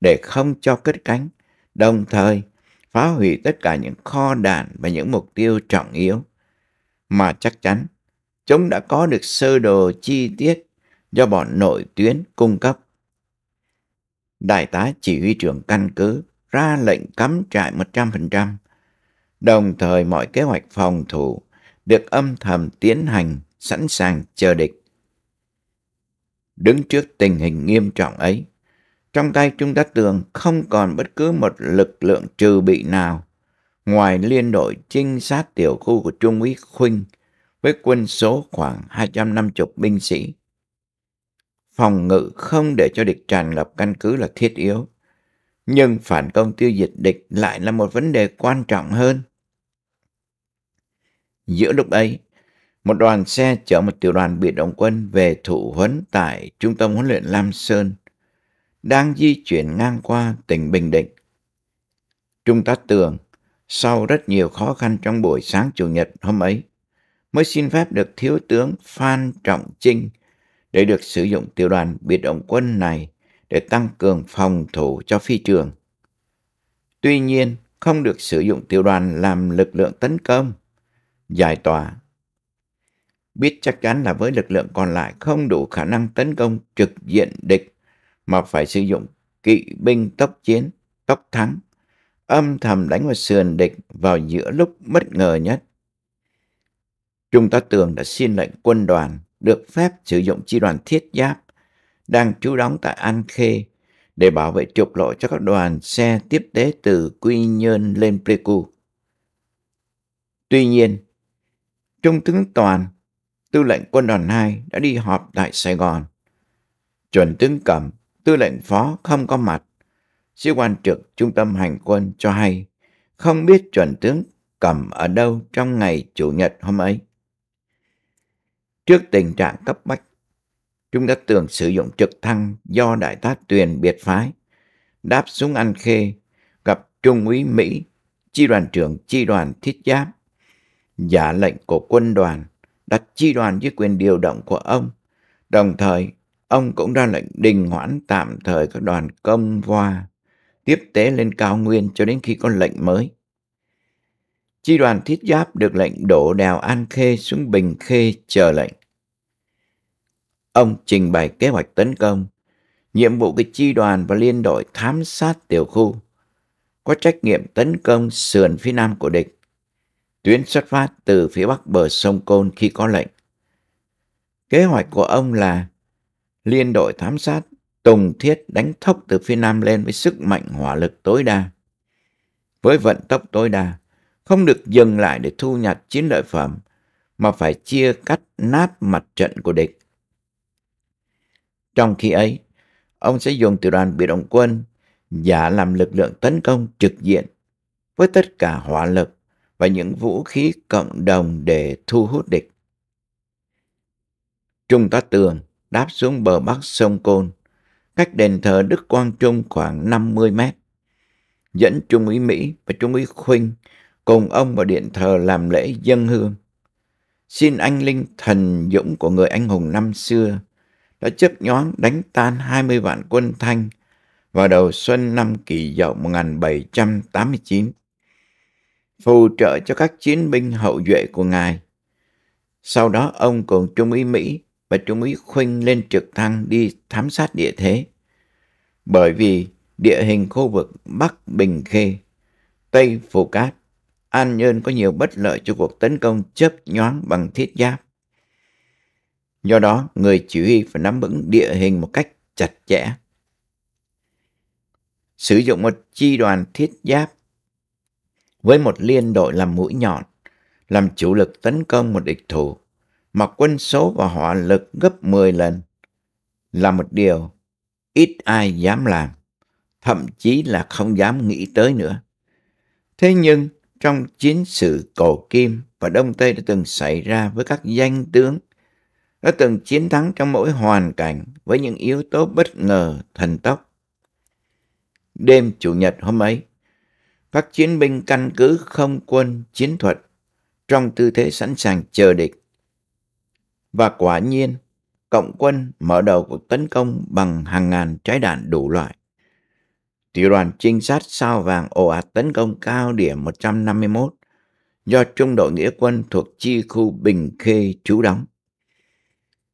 để không cho cất cánh, đồng thời phá hủy tất cả những kho đạn và những mục tiêu trọng yếu. Mà chắc chắn, chúng đã có được sơ đồ chi tiết do bọn nội tuyến cung cấp. Đại tá chỉ huy trưởng căn cứ ra lệnh cắm trại 100%, đồng thời mọi kế hoạch phòng thủ được âm thầm tiến hành sẵn sàng chờ địch. Đứng trước tình hình nghiêm trọng ấy, trong tay Trung Tá Tường không còn bất cứ một lực lượng trừ bị nào ngoài liên đội trinh sát tiểu khu của Trung úy Khuynh với quân số khoảng 250 binh sĩ. Phòng ngự không để cho địch tràn ngập căn cứ là thiết yếu, nhưng phản công tiêu diệt địch lại là một vấn đề quan trọng hơn. Giữa lúc ấy, một đoàn xe chở một tiểu đoàn biệt động quân về thủ huấn tại trung tâm huấn luyện Lam Sơn, đang di chuyển ngang qua tỉnh Bình Định. Trung tá Tường, sau rất nhiều khó khăn trong buổi sáng Chủ nhật hôm ấy, mới xin phép được Thiếu tướng Phan Trọng Trinh để được sử dụng tiểu đoàn biệt động quân này để tăng cường phòng thủ cho phi trường. Tuy nhiên, không được sử dụng tiểu đoàn làm lực lượng tấn công, giải tỏa biết chắc chắn là với lực lượng còn lại không đủ khả năng tấn công trực diện địch mà phải sử dụng kỵ binh tốc chiến, tốc thắng, âm thầm đánh vào sườn địch vào giữa lúc bất ngờ nhất. Trung tá Tường đã xin lệnh quân đoàn được phép sử dụng chi đoàn thiết giáp đang trú đóng tại An Khê để bảo vệ trục lộ cho các đoàn xe tiếp tế từ Quy Nhơn lên Pleiku. Tuy nhiên, Trung tướng Toàn tư lệnh quân đoàn 2 đã đi họp tại Sài Gòn. Chuẩn tướng Cẩm, tư lệnh phó không có mặt. Sĩ quan trực trung tâm hành quân cho hay, không biết chuẩn tướng Cẩm ở đâu trong ngày Chủ nhật hôm ấy. Trước tình trạng cấp bách, chúng đã tưởng sử dụng trực thăng do đại tá Tuyền biệt phái, đáp xuống An Khê, gặp Trung úy Mỹ, chi đoàn trưởng chi đoàn thiết giáp, giả lệnh của quân đoàn đặt chi đoàn dưới quyền điều động của ông. Đồng thời, ông cũng ra lệnh đình hoãn tạm thời các đoàn công voa tiếp tế lên cao nguyên cho đến khi có lệnh mới. Chi đoàn thiết giáp được lệnh đổ đèo An Khê xuống Bình Khê chờ lệnh. Ông trình bày kế hoạch tấn công, nhiệm vụ của chi đoàn và liên đội thám sát tiểu khu, có trách nhiệm tấn công sườn phía nam của địch tuyến xuất phát từ phía bắc bờ sông Côn khi có lệnh. Kế hoạch của ông là liên đội thám sát Tùng Thiết đánh thốc từ phía nam lên với sức mạnh hỏa lực tối đa. Với vận tốc tối đa, không được dừng lại để thu nhặt chiến lợi phẩm, mà phải chia cắt nát mặt trận của địch. Trong khi ấy, ông sẽ dùng tiểu đoàn biệt động quân giả làm lực lượng tấn công trực diện với tất cả hỏa lực và những vũ khí cộng đồng để thu hút địch. Trung tá Tường đáp xuống bờ bắc sông Côn, cách đền thờ Đức Quang Trung khoảng 50 mét. Dẫn Trung úy Mỹ và Trung úy Khuynh cùng ông vào điện thờ làm lễ dân hương. Xin anh linh thần dũng của người anh hùng năm xưa đã chấp nhoáng đánh tan 20 vạn quân Thanh vào đầu xuân năm kỷ dậu 1789 phù trợ cho các chiến binh hậu duệ của ngài. Sau đó ông cùng Trung úy Mỹ và Trung úy Khuynh lên trực thăng đi thám sát địa thế. Bởi vì địa hình khu vực Bắc Bình Khê, Tây Phù Cát, An Nhơn có nhiều bất lợi cho cuộc tấn công chớp nhoáng bằng thiết giáp. Do đó, người chỉ huy phải nắm vững địa hình một cách chặt chẽ. Sử dụng một chi đoàn thiết giáp với một liên đội làm mũi nhọn, làm chủ lực tấn công một địch thủ, mà quân số và hỏa lực gấp 10 lần là một điều ít ai dám làm, thậm chí là không dám nghĩ tới nữa. Thế nhưng, trong chiến sự cổ kim và Đông Tây đã từng xảy ra với các danh tướng, đã từng chiến thắng trong mỗi hoàn cảnh với những yếu tố bất ngờ thần tốc. Đêm Chủ nhật hôm ấy, các chiến binh căn cứ không quân chiến thuật trong tư thế sẵn sàng chờ địch. Và quả nhiên, cộng quân mở đầu cuộc tấn công bằng hàng ngàn trái đạn đủ loại. Tiểu đoàn trinh sát sao vàng ồ ạt tấn công cao điểm 151 do trung đội nghĩa quân thuộc chi khu Bình Khê trú đóng.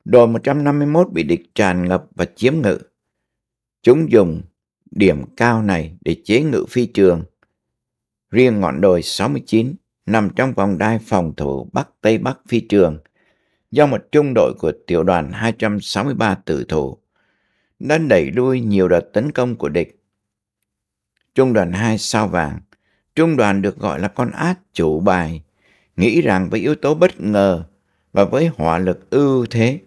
Đội 151 bị địch tràn ngập và chiếm ngự. Chúng dùng điểm cao này để chế ngự phi trường Riêng ngọn đồi 69 nằm trong vòng đai phòng thủ Bắc Tây Bắc phi trường do một trung đội của tiểu đoàn 263 tử thủ đã đẩy lui nhiều đợt tấn công của địch. Trung đoàn 2 sao vàng, trung đoàn được gọi là con át chủ bài, nghĩ rằng với yếu tố bất ngờ và với hỏa lực ưu thế,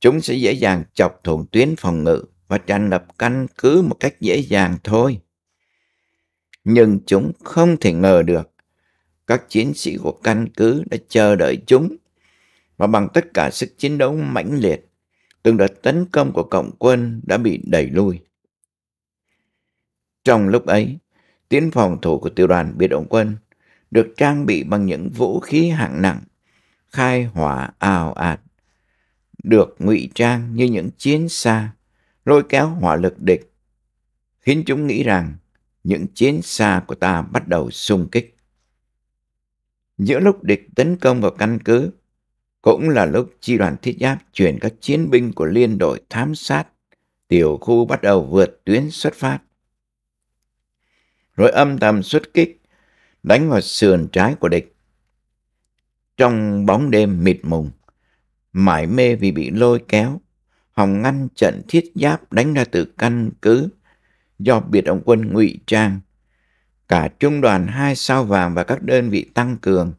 chúng sẽ dễ dàng chọc thủng tuyến phòng ngự và tràn ngập căn cứ một cách dễ dàng thôi nhưng chúng không thể ngờ được. Các chiến sĩ của căn cứ đã chờ đợi chúng và bằng tất cả sức chiến đấu mãnh liệt, từng đợt tấn công của cộng quân đã bị đẩy lui. Trong lúc ấy, tiến phòng thủ của tiểu đoàn biệt động quân được trang bị bằng những vũ khí hạng nặng, khai hỏa ào ạt, được ngụy trang như những chiến xa, lôi kéo hỏa lực địch, khiến chúng nghĩ rằng những chiến xa của ta bắt đầu xung kích. Giữa lúc địch tấn công vào căn cứ, cũng là lúc chi đoàn thiết giáp chuyển các chiến binh của liên đội thám sát, tiểu khu bắt đầu vượt tuyến xuất phát. Rồi âm thầm xuất kích, đánh vào sườn trái của địch. Trong bóng đêm mịt mùng, mải mê vì bị lôi kéo, Hồng ngăn trận thiết giáp đánh ra từ căn cứ do biệt động quân ngụy trang. Cả trung đoàn hai sao vàng và các đơn vị tăng cường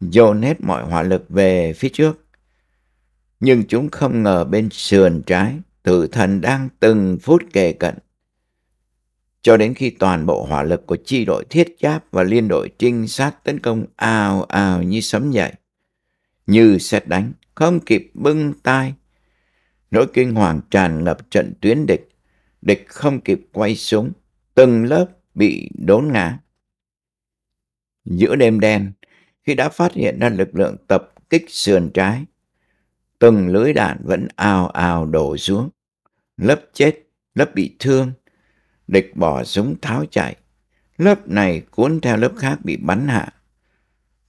dồn hết mọi hỏa lực về phía trước. Nhưng chúng không ngờ bên sườn trái, tử thần đang từng phút kề cận. Cho đến khi toàn bộ hỏa lực của chi đội thiết giáp và liên đội trinh sát tấn công ào ào như sấm dậy. Như xét đánh, không kịp bưng tai. Nỗi kinh hoàng tràn ngập trận tuyến địch địch không kịp quay súng, từng lớp bị đốn ngã. Giữa đêm đen, khi đã phát hiện ra lực lượng tập kích sườn trái, từng lưới đạn vẫn ào ào đổ xuống, lớp chết, lớp bị thương, địch bỏ súng tháo chạy, lớp này cuốn theo lớp khác bị bắn hạ.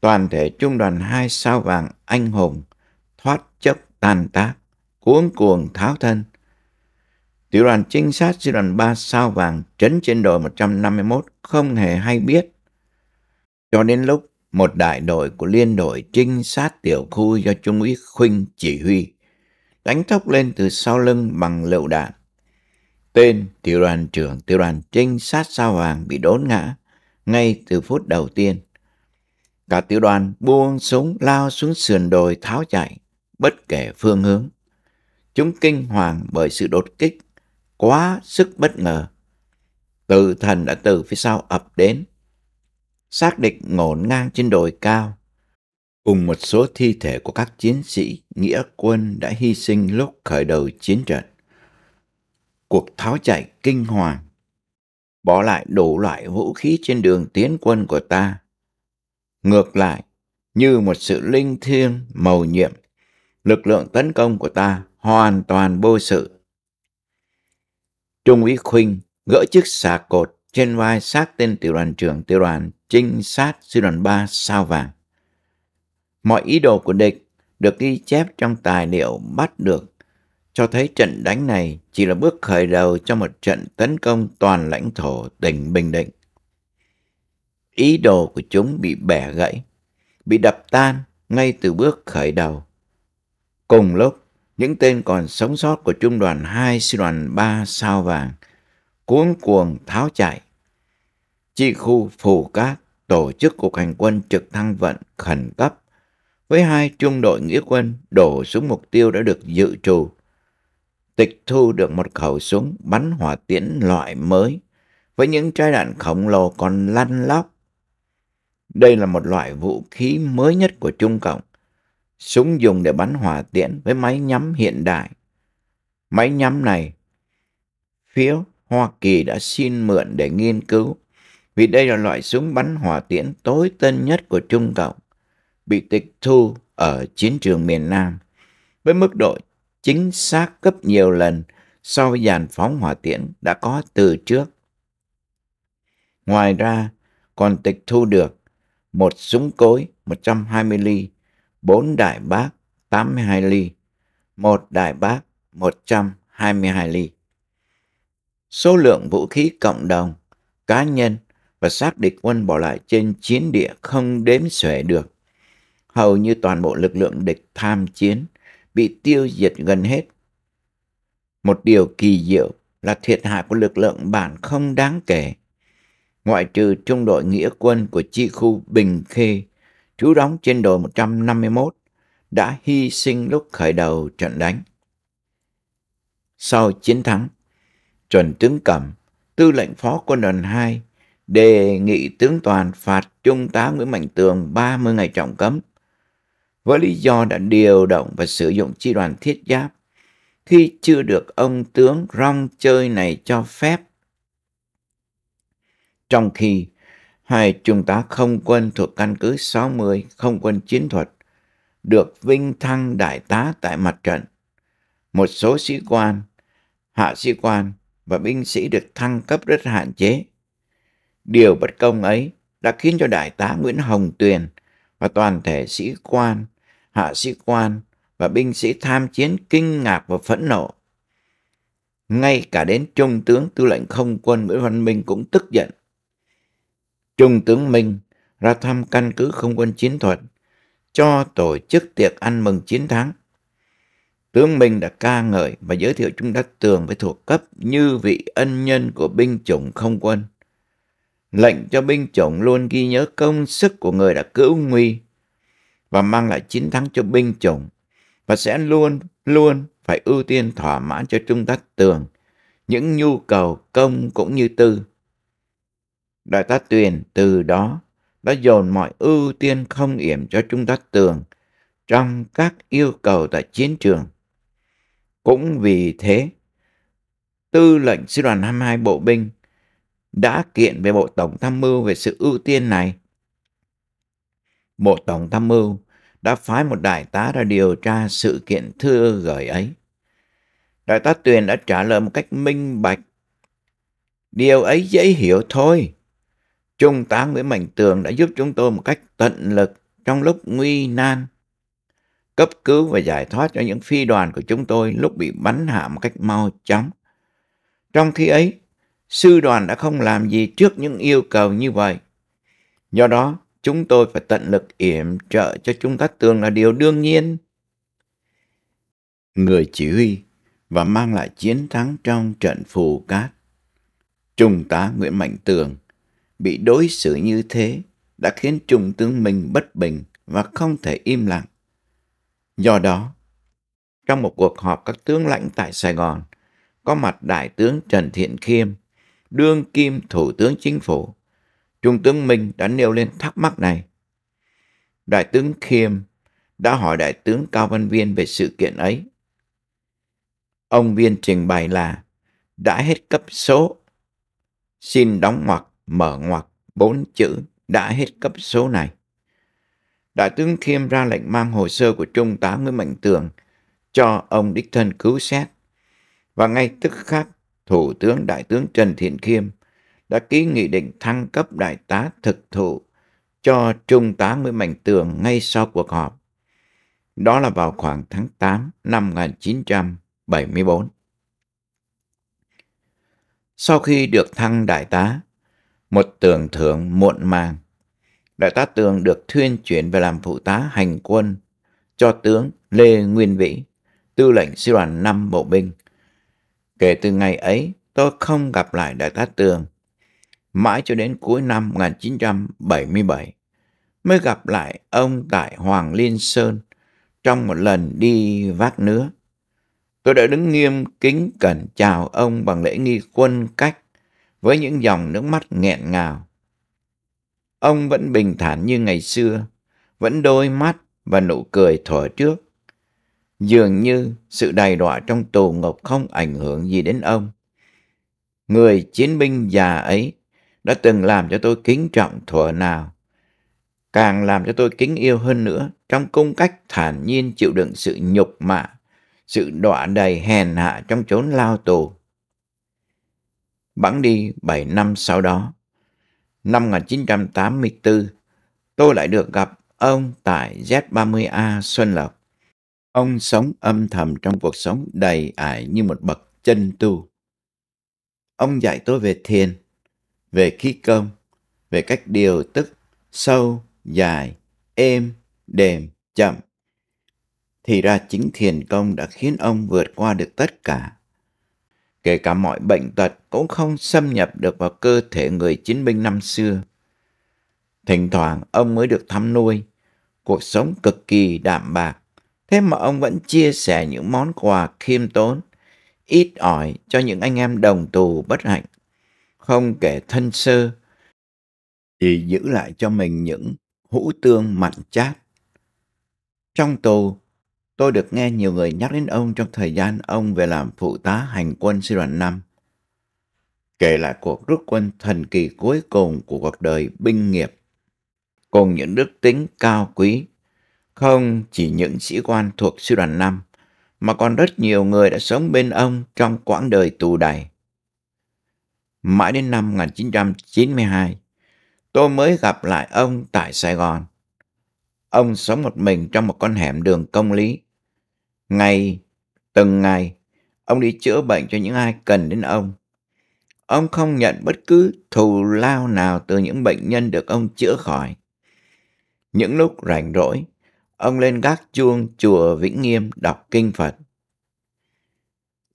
Toàn thể trung đoàn hai sao vàng anh hùng thoát chốc tàn tác, cuốn cuồng tháo thân, Tiểu đoàn trinh sát sư đoàn 3 sao vàng trấn trên đồi 151 không hề hay biết. Cho đến lúc một đại đội của liên đội trinh sát tiểu khu do Trung úy Khuynh chỉ huy đánh thốc lên từ sau lưng bằng lựu đạn. Tên tiểu đoàn trưởng tiểu đoàn trinh sát sao vàng bị đốn ngã ngay từ phút đầu tiên. Cả tiểu đoàn buông súng lao xuống sườn đồi tháo chạy bất kể phương hướng. Chúng kinh hoàng bởi sự đột kích quá sức bất ngờ. tự thần đã từ phía sau ập đến, xác địch ngổn ngang trên đồi cao, cùng một số thi thể của các chiến sĩ nghĩa quân đã hy sinh lúc khởi đầu chiến trận. Cuộc tháo chạy kinh hoàng, bỏ lại đủ loại vũ khí trên đường tiến quân của ta. Ngược lại, như một sự linh thiêng màu nhiệm, lực lượng tấn công của ta hoàn toàn vô sự Trung úy Khuynh gỡ chiếc xà cột trên vai sát tên tiểu đoàn trưởng tiểu đoàn trinh sát sư đoàn 3 sao vàng. Mọi ý đồ của địch được ghi chép trong tài liệu bắt được cho thấy trận đánh này chỉ là bước khởi đầu cho một trận tấn công toàn lãnh thổ tỉnh Bình Định. Ý đồ của chúng bị bẻ gãy, bị đập tan ngay từ bước khởi đầu. Cùng lúc, những tên còn sống sót của trung đoàn 2 sư đoàn 3 sao vàng cuốn cuồng tháo chạy. Chi khu phủ Cát tổ chức cuộc hành quân trực thăng vận khẩn cấp với hai trung đội nghĩa quân đổ súng mục tiêu đã được dự trù. Tịch thu được một khẩu súng bắn hỏa tiễn loại mới với những trái đạn khổng lồ còn lăn lóc. Đây là một loại vũ khí mới nhất của Trung Cộng súng dùng để bắn hỏa tiễn với máy nhắm hiện đại. Máy nhắm này phía Hoa Kỳ đã xin mượn để nghiên cứu vì đây là loại súng bắn hỏa tiễn tối tân nhất của Trung Cộng, bị tịch thu ở chiến trường miền Nam với mức độ chính xác gấp nhiều lần so với dàn phóng hỏa tiễn đã có từ trước. Ngoài ra, còn tịch thu được một súng cối 120 ly 4 đại bác 82 ly, 1 đại bác 122 ly. Số lượng vũ khí cộng đồng, cá nhân và xác địch quân bỏ lại trên chiến địa không đếm xuể được. Hầu như toàn bộ lực lượng địch tham chiến bị tiêu diệt gần hết. Một điều kỳ diệu là thiệt hại của lực lượng bản không đáng kể. Ngoại trừ trung đội nghĩa quân của chi khu Bình Khê trú đóng trên đồi 151, đã hy sinh lúc khởi đầu trận đánh. Sau chiến thắng, chuẩn tướng Cẩm, tư lệnh phó quân đoàn 2, đề nghị tướng toàn phạt trung tá Nguyễn Mạnh Tường 30 ngày trọng cấm. Với lý do đã điều động và sử dụng chi đoàn thiết giáp khi chưa được ông tướng rong chơi này cho phép. Trong khi hai trung tá không quân thuộc căn cứ 60 không quân chiến thuật được vinh thăng đại tá tại mặt trận. Một số sĩ quan, hạ sĩ quan và binh sĩ được thăng cấp rất hạn chế. Điều bất công ấy đã khiến cho đại tá Nguyễn Hồng Tuyền và toàn thể sĩ quan, hạ sĩ quan và binh sĩ tham chiến kinh ngạc và phẫn nộ. Ngay cả đến Trung tướng Tư lệnh Không quân Nguyễn Văn Minh cũng tức giận Trung tướng Minh ra thăm căn cứ không quân chiến thuật cho tổ chức tiệc ăn mừng chiến thắng. Tướng Minh đã ca ngợi và giới thiệu chúng đã tường với thuộc cấp như vị ân nhân của binh chủng không quân. Lệnh cho binh chủng luôn ghi nhớ công sức của người đã cứu nguy và mang lại chiến thắng cho binh chủng và sẽ luôn luôn phải ưu tiên thỏa mãn cho trung tá tường những nhu cầu công cũng như tư đại tá tuyền từ đó, đã dồn mọi ưu tiên không yểm cho chúng ta tường trong các yêu cầu tại chiến trường. Cũng vì thế, tư lệnh sư đoàn 22 bộ binh đã kiện về Bộ Tổng Tham mưu về sự ưu tiên này. Bộ Tổng Tham mưu đã phái một đại tá ra điều tra sự kiện thư gửi ấy. Đại tá Tuyền đã trả lời một cách minh bạch. Điều ấy dễ hiểu thôi. Trung tá Nguyễn Mạnh Tường đã giúp chúng tôi một cách tận lực trong lúc nguy nan, cấp cứu và giải thoát cho những phi đoàn của chúng tôi lúc bị bắn hạ một cách mau chóng. Trong khi ấy, sư đoàn đã không làm gì trước những yêu cầu như vậy. Do đó, chúng tôi phải tận lực yểm trợ cho Trung tá Tường là điều đương nhiên. Người chỉ huy và mang lại chiến thắng trong trận phù cát. Trung tá Nguyễn Mạnh Tường bị đối xử như thế đã khiến trung tướng mình bất bình và không thể im lặng. Do đó, trong một cuộc họp các tướng lãnh tại Sài Gòn, có mặt Đại tướng Trần Thiện Khiêm, đương kim Thủ tướng Chính phủ. Trung tướng Minh đã nêu lên thắc mắc này. Đại tướng Khiêm đã hỏi Đại tướng Cao Văn Viên về sự kiện ấy. Ông Viên trình bày là đã hết cấp số, xin đóng ngoặc mở ngoặc bốn chữ đã hết cấp số này. Đại tướng Khiêm ra lệnh mang hồ sơ của Trung tá Nguyễn Mạnh Tường cho ông Đích Thân cứu xét. Và ngay tức khắc, Thủ tướng Đại tướng Trần Thiện Khiêm đã ký nghị định thăng cấp đại tá thực thụ cho Trung tá Nguyễn Mạnh Tường ngay sau cuộc họp. Đó là vào khoảng tháng 8 năm 1974. Sau khi được thăng đại tá, một tưởng thưởng muộn màng. Đại tá Tường được thuyên chuyển về làm phụ tá hành quân cho tướng Lê Nguyên Vĩ, tư lệnh sư đoàn 5 bộ binh. Kể từ ngày ấy, tôi không gặp lại Đại tá Tường. Mãi cho đến cuối năm 1977 mới gặp lại ông tại Hoàng Liên Sơn trong một lần đi vác nứa. Tôi đã đứng nghiêm kính cẩn chào ông bằng lễ nghi quân cách với những dòng nước mắt nghẹn ngào. Ông vẫn bình thản như ngày xưa, vẫn đôi mắt và nụ cười thở trước. Dường như sự đầy đọa trong tù ngục không ảnh hưởng gì đến ông. Người chiến binh già ấy đã từng làm cho tôi kính trọng thuở nào. Càng làm cho tôi kính yêu hơn nữa trong cung cách thản nhiên chịu đựng sự nhục mạ, sự đọa đầy hèn hạ trong chốn lao tù bắn đi 7 năm sau đó. Năm 1984, tôi lại được gặp ông tại Z30A Xuân Lộc. Ông sống âm thầm trong cuộc sống đầy ải như một bậc chân tu. Ông dạy tôi về thiền, về khí công, về cách điều tức sâu, dài, êm, đềm, chậm. Thì ra chính thiền công đã khiến ông vượt qua được tất cả kể cả mọi bệnh tật cũng không xâm nhập được vào cơ thể người chiến binh năm xưa. Thỉnh thoảng ông mới được thăm nuôi, cuộc sống cực kỳ đạm bạc, thế mà ông vẫn chia sẻ những món quà khiêm tốn, ít ỏi cho những anh em đồng tù bất hạnh, không kể thân sơ, chỉ giữ lại cho mình những hũ tương mặn chát. Trong tù, Tôi được nghe nhiều người nhắc đến ông trong thời gian ông về làm phụ tá hành quân sư đoàn 5. Kể lại cuộc rút quân thần kỳ cuối cùng của cuộc đời binh nghiệp, cùng những đức tính cao quý, không chỉ những sĩ quan thuộc sư đoàn 5, mà còn rất nhiều người đã sống bên ông trong quãng đời tù đầy. Mãi đến năm 1992, tôi mới gặp lại ông tại Sài Gòn. Ông sống một mình trong một con hẻm đường công lý. Ngày, từng ngày, ông đi chữa bệnh cho những ai cần đến ông. Ông không nhận bất cứ thù lao nào từ những bệnh nhân được ông chữa khỏi. Những lúc rảnh rỗi, ông lên gác chuông chùa Vĩnh Nghiêm đọc kinh Phật.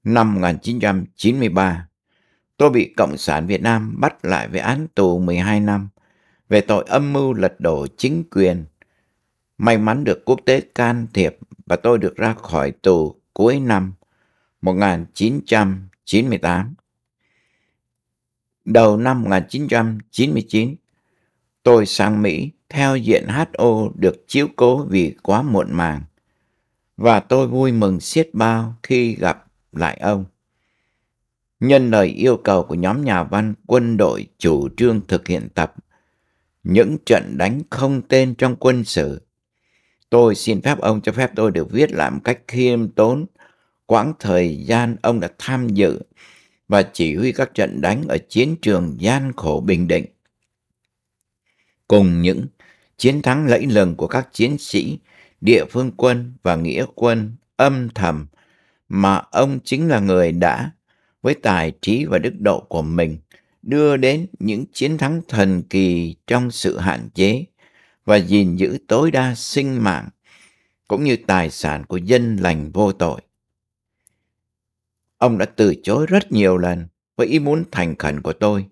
Năm 1993, tôi bị Cộng sản Việt Nam bắt lại với án tù 12 năm về tội âm mưu lật đổ chính quyền May mắn được quốc tế can thiệp và tôi được ra khỏi tù cuối năm 1998. Đầu năm 1999, tôi sang Mỹ theo diện HO được chiếu cố vì quá muộn màng và tôi vui mừng xiết bao khi gặp lại ông. Nhân lời yêu cầu của nhóm nhà văn quân đội chủ trương thực hiện tập, những trận đánh không tên trong quân sự Tôi xin phép ông cho phép tôi được viết làm cách khiêm tốn quãng thời gian ông đã tham dự và chỉ huy các trận đánh ở chiến trường gian khổ Bình Định. Cùng những chiến thắng lẫy lừng của các chiến sĩ, địa phương quân và nghĩa quân âm thầm mà ông chính là người đã với tài trí và đức độ của mình đưa đến những chiến thắng thần kỳ trong sự hạn chế và gìn giữ tối đa sinh mạng cũng như tài sản của dân lành vô tội. Ông đã từ chối rất nhiều lần với ý muốn thành khẩn của tôi.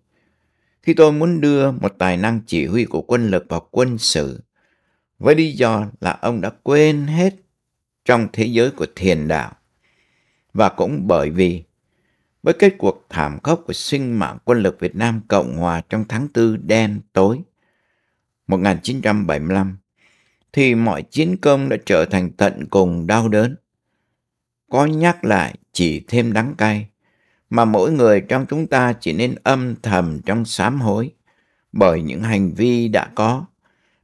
Khi tôi muốn đưa một tài năng chỉ huy của quân lực vào quân sự, với lý do là ông đã quên hết trong thế giới của thiền đạo. Và cũng bởi vì với kết cuộc thảm khốc của sinh mạng quân lực Việt Nam Cộng Hòa trong tháng tư đen tối, 1975 thì mọi chiến công đã trở thành tận cùng đau đớn. Có nhắc lại chỉ thêm đắng cay, mà mỗi người trong chúng ta chỉ nên âm thầm trong sám hối bởi những hành vi đã có,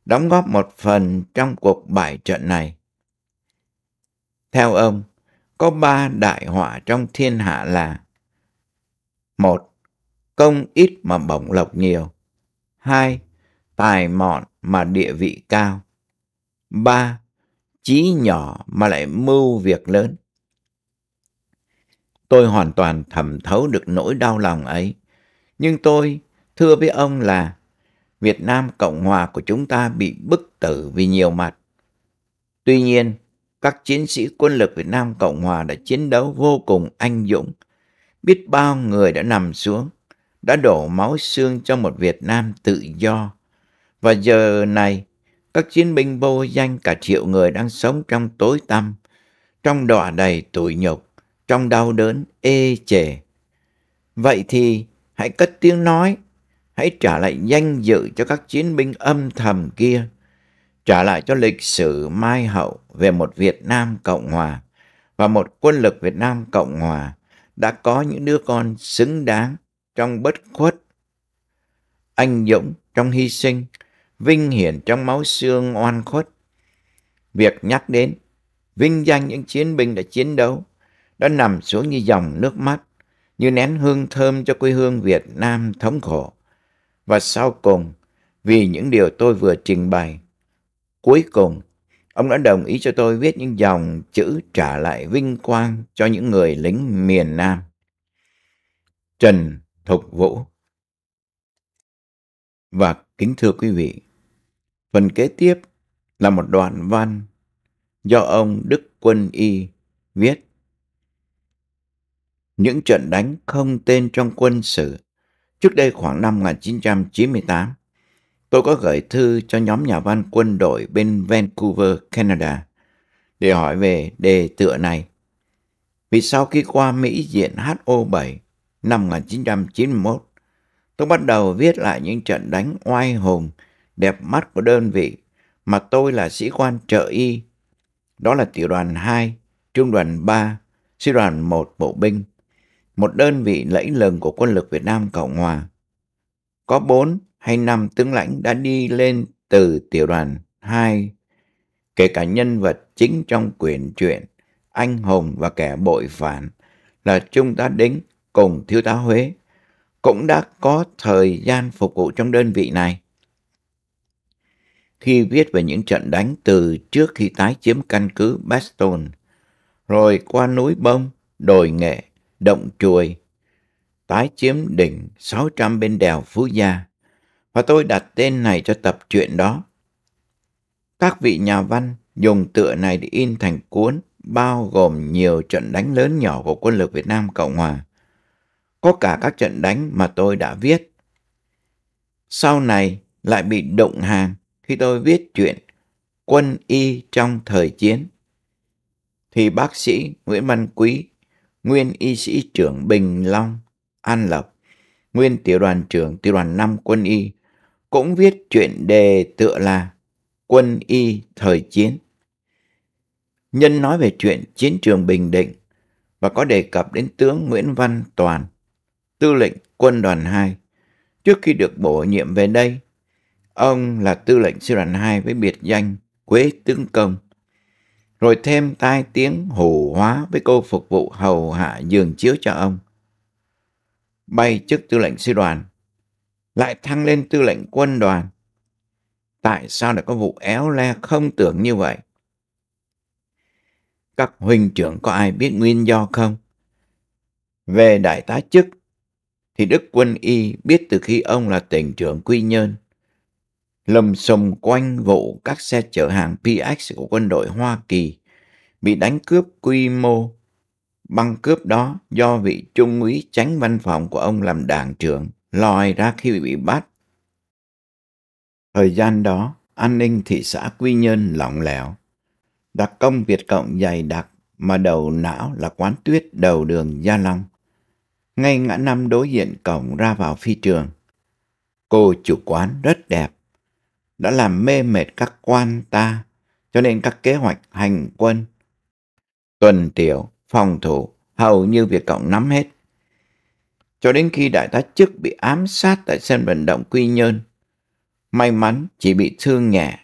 đóng góp một phần trong cuộc bại trận này. Theo ông, có ba đại họa trong thiên hạ là một Công ít mà bổng lộc nhiều hai tài mọn mà địa vị cao. 3. Chí nhỏ mà lại mưu việc lớn. Tôi hoàn toàn thẩm thấu được nỗi đau lòng ấy. Nhưng tôi thưa với ông là Việt Nam Cộng Hòa của chúng ta bị bức tử vì nhiều mặt. Tuy nhiên, các chiến sĩ quân lực Việt Nam Cộng Hòa đã chiến đấu vô cùng anh dũng. Biết bao người đã nằm xuống, đã đổ máu xương cho một Việt Nam tự do, và giờ này, các chiến binh vô danh cả triệu người đang sống trong tối tăm, trong đọa đầy tủi nhục, trong đau đớn ê chề. Vậy thì hãy cất tiếng nói, hãy trả lại danh dự cho các chiến binh âm thầm kia, trả lại cho lịch sử mai hậu về một Việt Nam Cộng Hòa và một quân lực Việt Nam Cộng Hòa đã có những đứa con xứng đáng trong bất khuất, anh dũng trong hy sinh, vinh hiển trong máu xương oan khuất. Việc nhắc đến, vinh danh những chiến binh đã chiến đấu, đã nằm xuống như dòng nước mắt, như nén hương thơm cho quê hương Việt Nam thống khổ. Và sau cùng, vì những điều tôi vừa trình bày, cuối cùng, ông đã đồng ý cho tôi viết những dòng chữ trả lại vinh quang cho những người lính miền Nam. Trần Thục Vũ Và kính thưa quý vị, Phần kế tiếp là một đoạn văn do ông Đức Quân Y viết. Những trận đánh không tên trong quân sự trước đây khoảng năm 1998, tôi có gửi thư cho nhóm nhà văn quân đội bên Vancouver, Canada để hỏi về đề tựa này. Vì sau khi qua Mỹ diện HO7 năm 1991, tôi bắt đầu viết lại những trận đánh oai hùng đẹp mắt của đơn vị mà tôi là sĩ quan trợ y. Đó là tiểu đoàn 2, trung đoàn 3, sư đoàn 1 bộ binh, một đơn vị lẫy lừng của quân lực Việt Nam Cộng Hòa. Có 4 hay 5 tướng lãnh đã đi lên từ tiểu đoàn 2, kể cả nhân vật chính trong quyển truyện Anh Hùng và kẻ bội phản là Trung tá Đính cùng Thiếu tá Huế cũng đã có thời gian phục vụ trong đơn vị này khi viết về những trận đánh từ trước khi tái chiếm căn cứ Baston, rồi qua núi Bông, đồi nghệ, động chuồi, tái chiếm đỉnh 600 bên đèo Phú Gia, và tôi đặt tên này cho tập truyện đó. Các vị nhà văn dùng tựa này để in thành cuốn bao gồm nhiều trận đánh lớn nhỏ của quân lực Việt Nam Cộng Hòa. Có cả các trận đánh mà tôi đã viết. Sau này lại bị động hàng khi tôi viết chuyện quân y trong thời chiến thì bác sĩ Nguyễn Văn Quý, nguyên y sĩ trưởng Bình Long, An Lộc, nguyên tiểu đoàn trưởng tiểu đoàn năm quân y cũng viết chuyện đề tựa là quân y thời chiến. Nhân nói về chuyện chiến trường Bình Định và có đề cập đến tướng Nguyễn Văn Toàn, tư lệnh quân đoàn 2, trước khi được bổ nhiệm về đây Ông là tư lệnh sư đoàn 2 với biệt danh Quế Tướng Công. Rồi thêm tai tiếng hổ hóa với cô phục vụ hầu hạ giường chiếu cho ông. Bay chức tư lệnh sư đoàn, lại thăng lên tư lệnh quân đoàn. Tại sao lại có vụ éo le không tưởng như vậy? Các huynh trưởng có ai biết nguyên do không? Về đại tá chức, thì Đức Quân Y biết từ khi ông là tỉnh trưởng Quy Nhơn lầm sầm quanh vụ các xe chở hàng PX của quân đội Hoa Kỳ bị đánh cướp quy mô. Băng cướp đó do vị trung úy tránh văn phòng của ông làm đảng trưởng lòi ra khi bị bắt. Thời gian đó, an ninh thị xã Quy Nhơn lỏng lẻo. Đặc công Việt Cộng dày đặc mà đầu não là quán tuyết đầu đường Gia Long. Ngay ngã năm đối diện cổng ra vào phi trường. Cô chủ quán rất đẹp, đã làm mê mệt các quan ta, cho nên các kế hoạch hành quân, tuần tiểu, phòng thủ hầu như việc Cộng nắm hết. Cho đến khi đại tá chức bị ám sát tại sân vận động Quy Nhơn, may mắn chỉ bị thương nhẹ.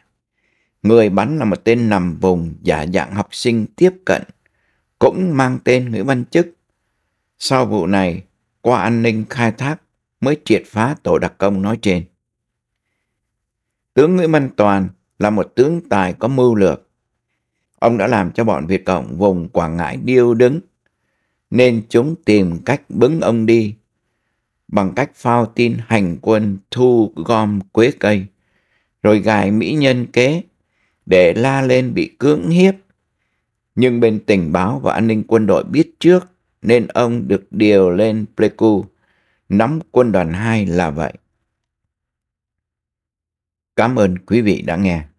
Người bắn là một tên nằm vùng giả dạng học sinh tiếp cận, cũng mang tên Nguyễn Văn Chức. Sau vụ này, qua an ninh khai thác mới triệt phá tổ đặc công nói trên. Tướng Nguyễn Văn Toàn là một tướng tài có mưu lược. Ông đã làm cho bọn Việt Cộng vùng Quảng Ngãi điêu đứng, nên chúng tìm cách bứng ông đi bằng cách phao tin hành quân thu gom quế cây, rồi gài mỹ nhân kế để la lên bị cưỡng hiếp. Nhưng bên tình báo và an ninh quân đội biết trước nên ông được điều lên Pleiku, nắm quân đoàn 2 là vậy. Cảm ơn quý vị đã nghe.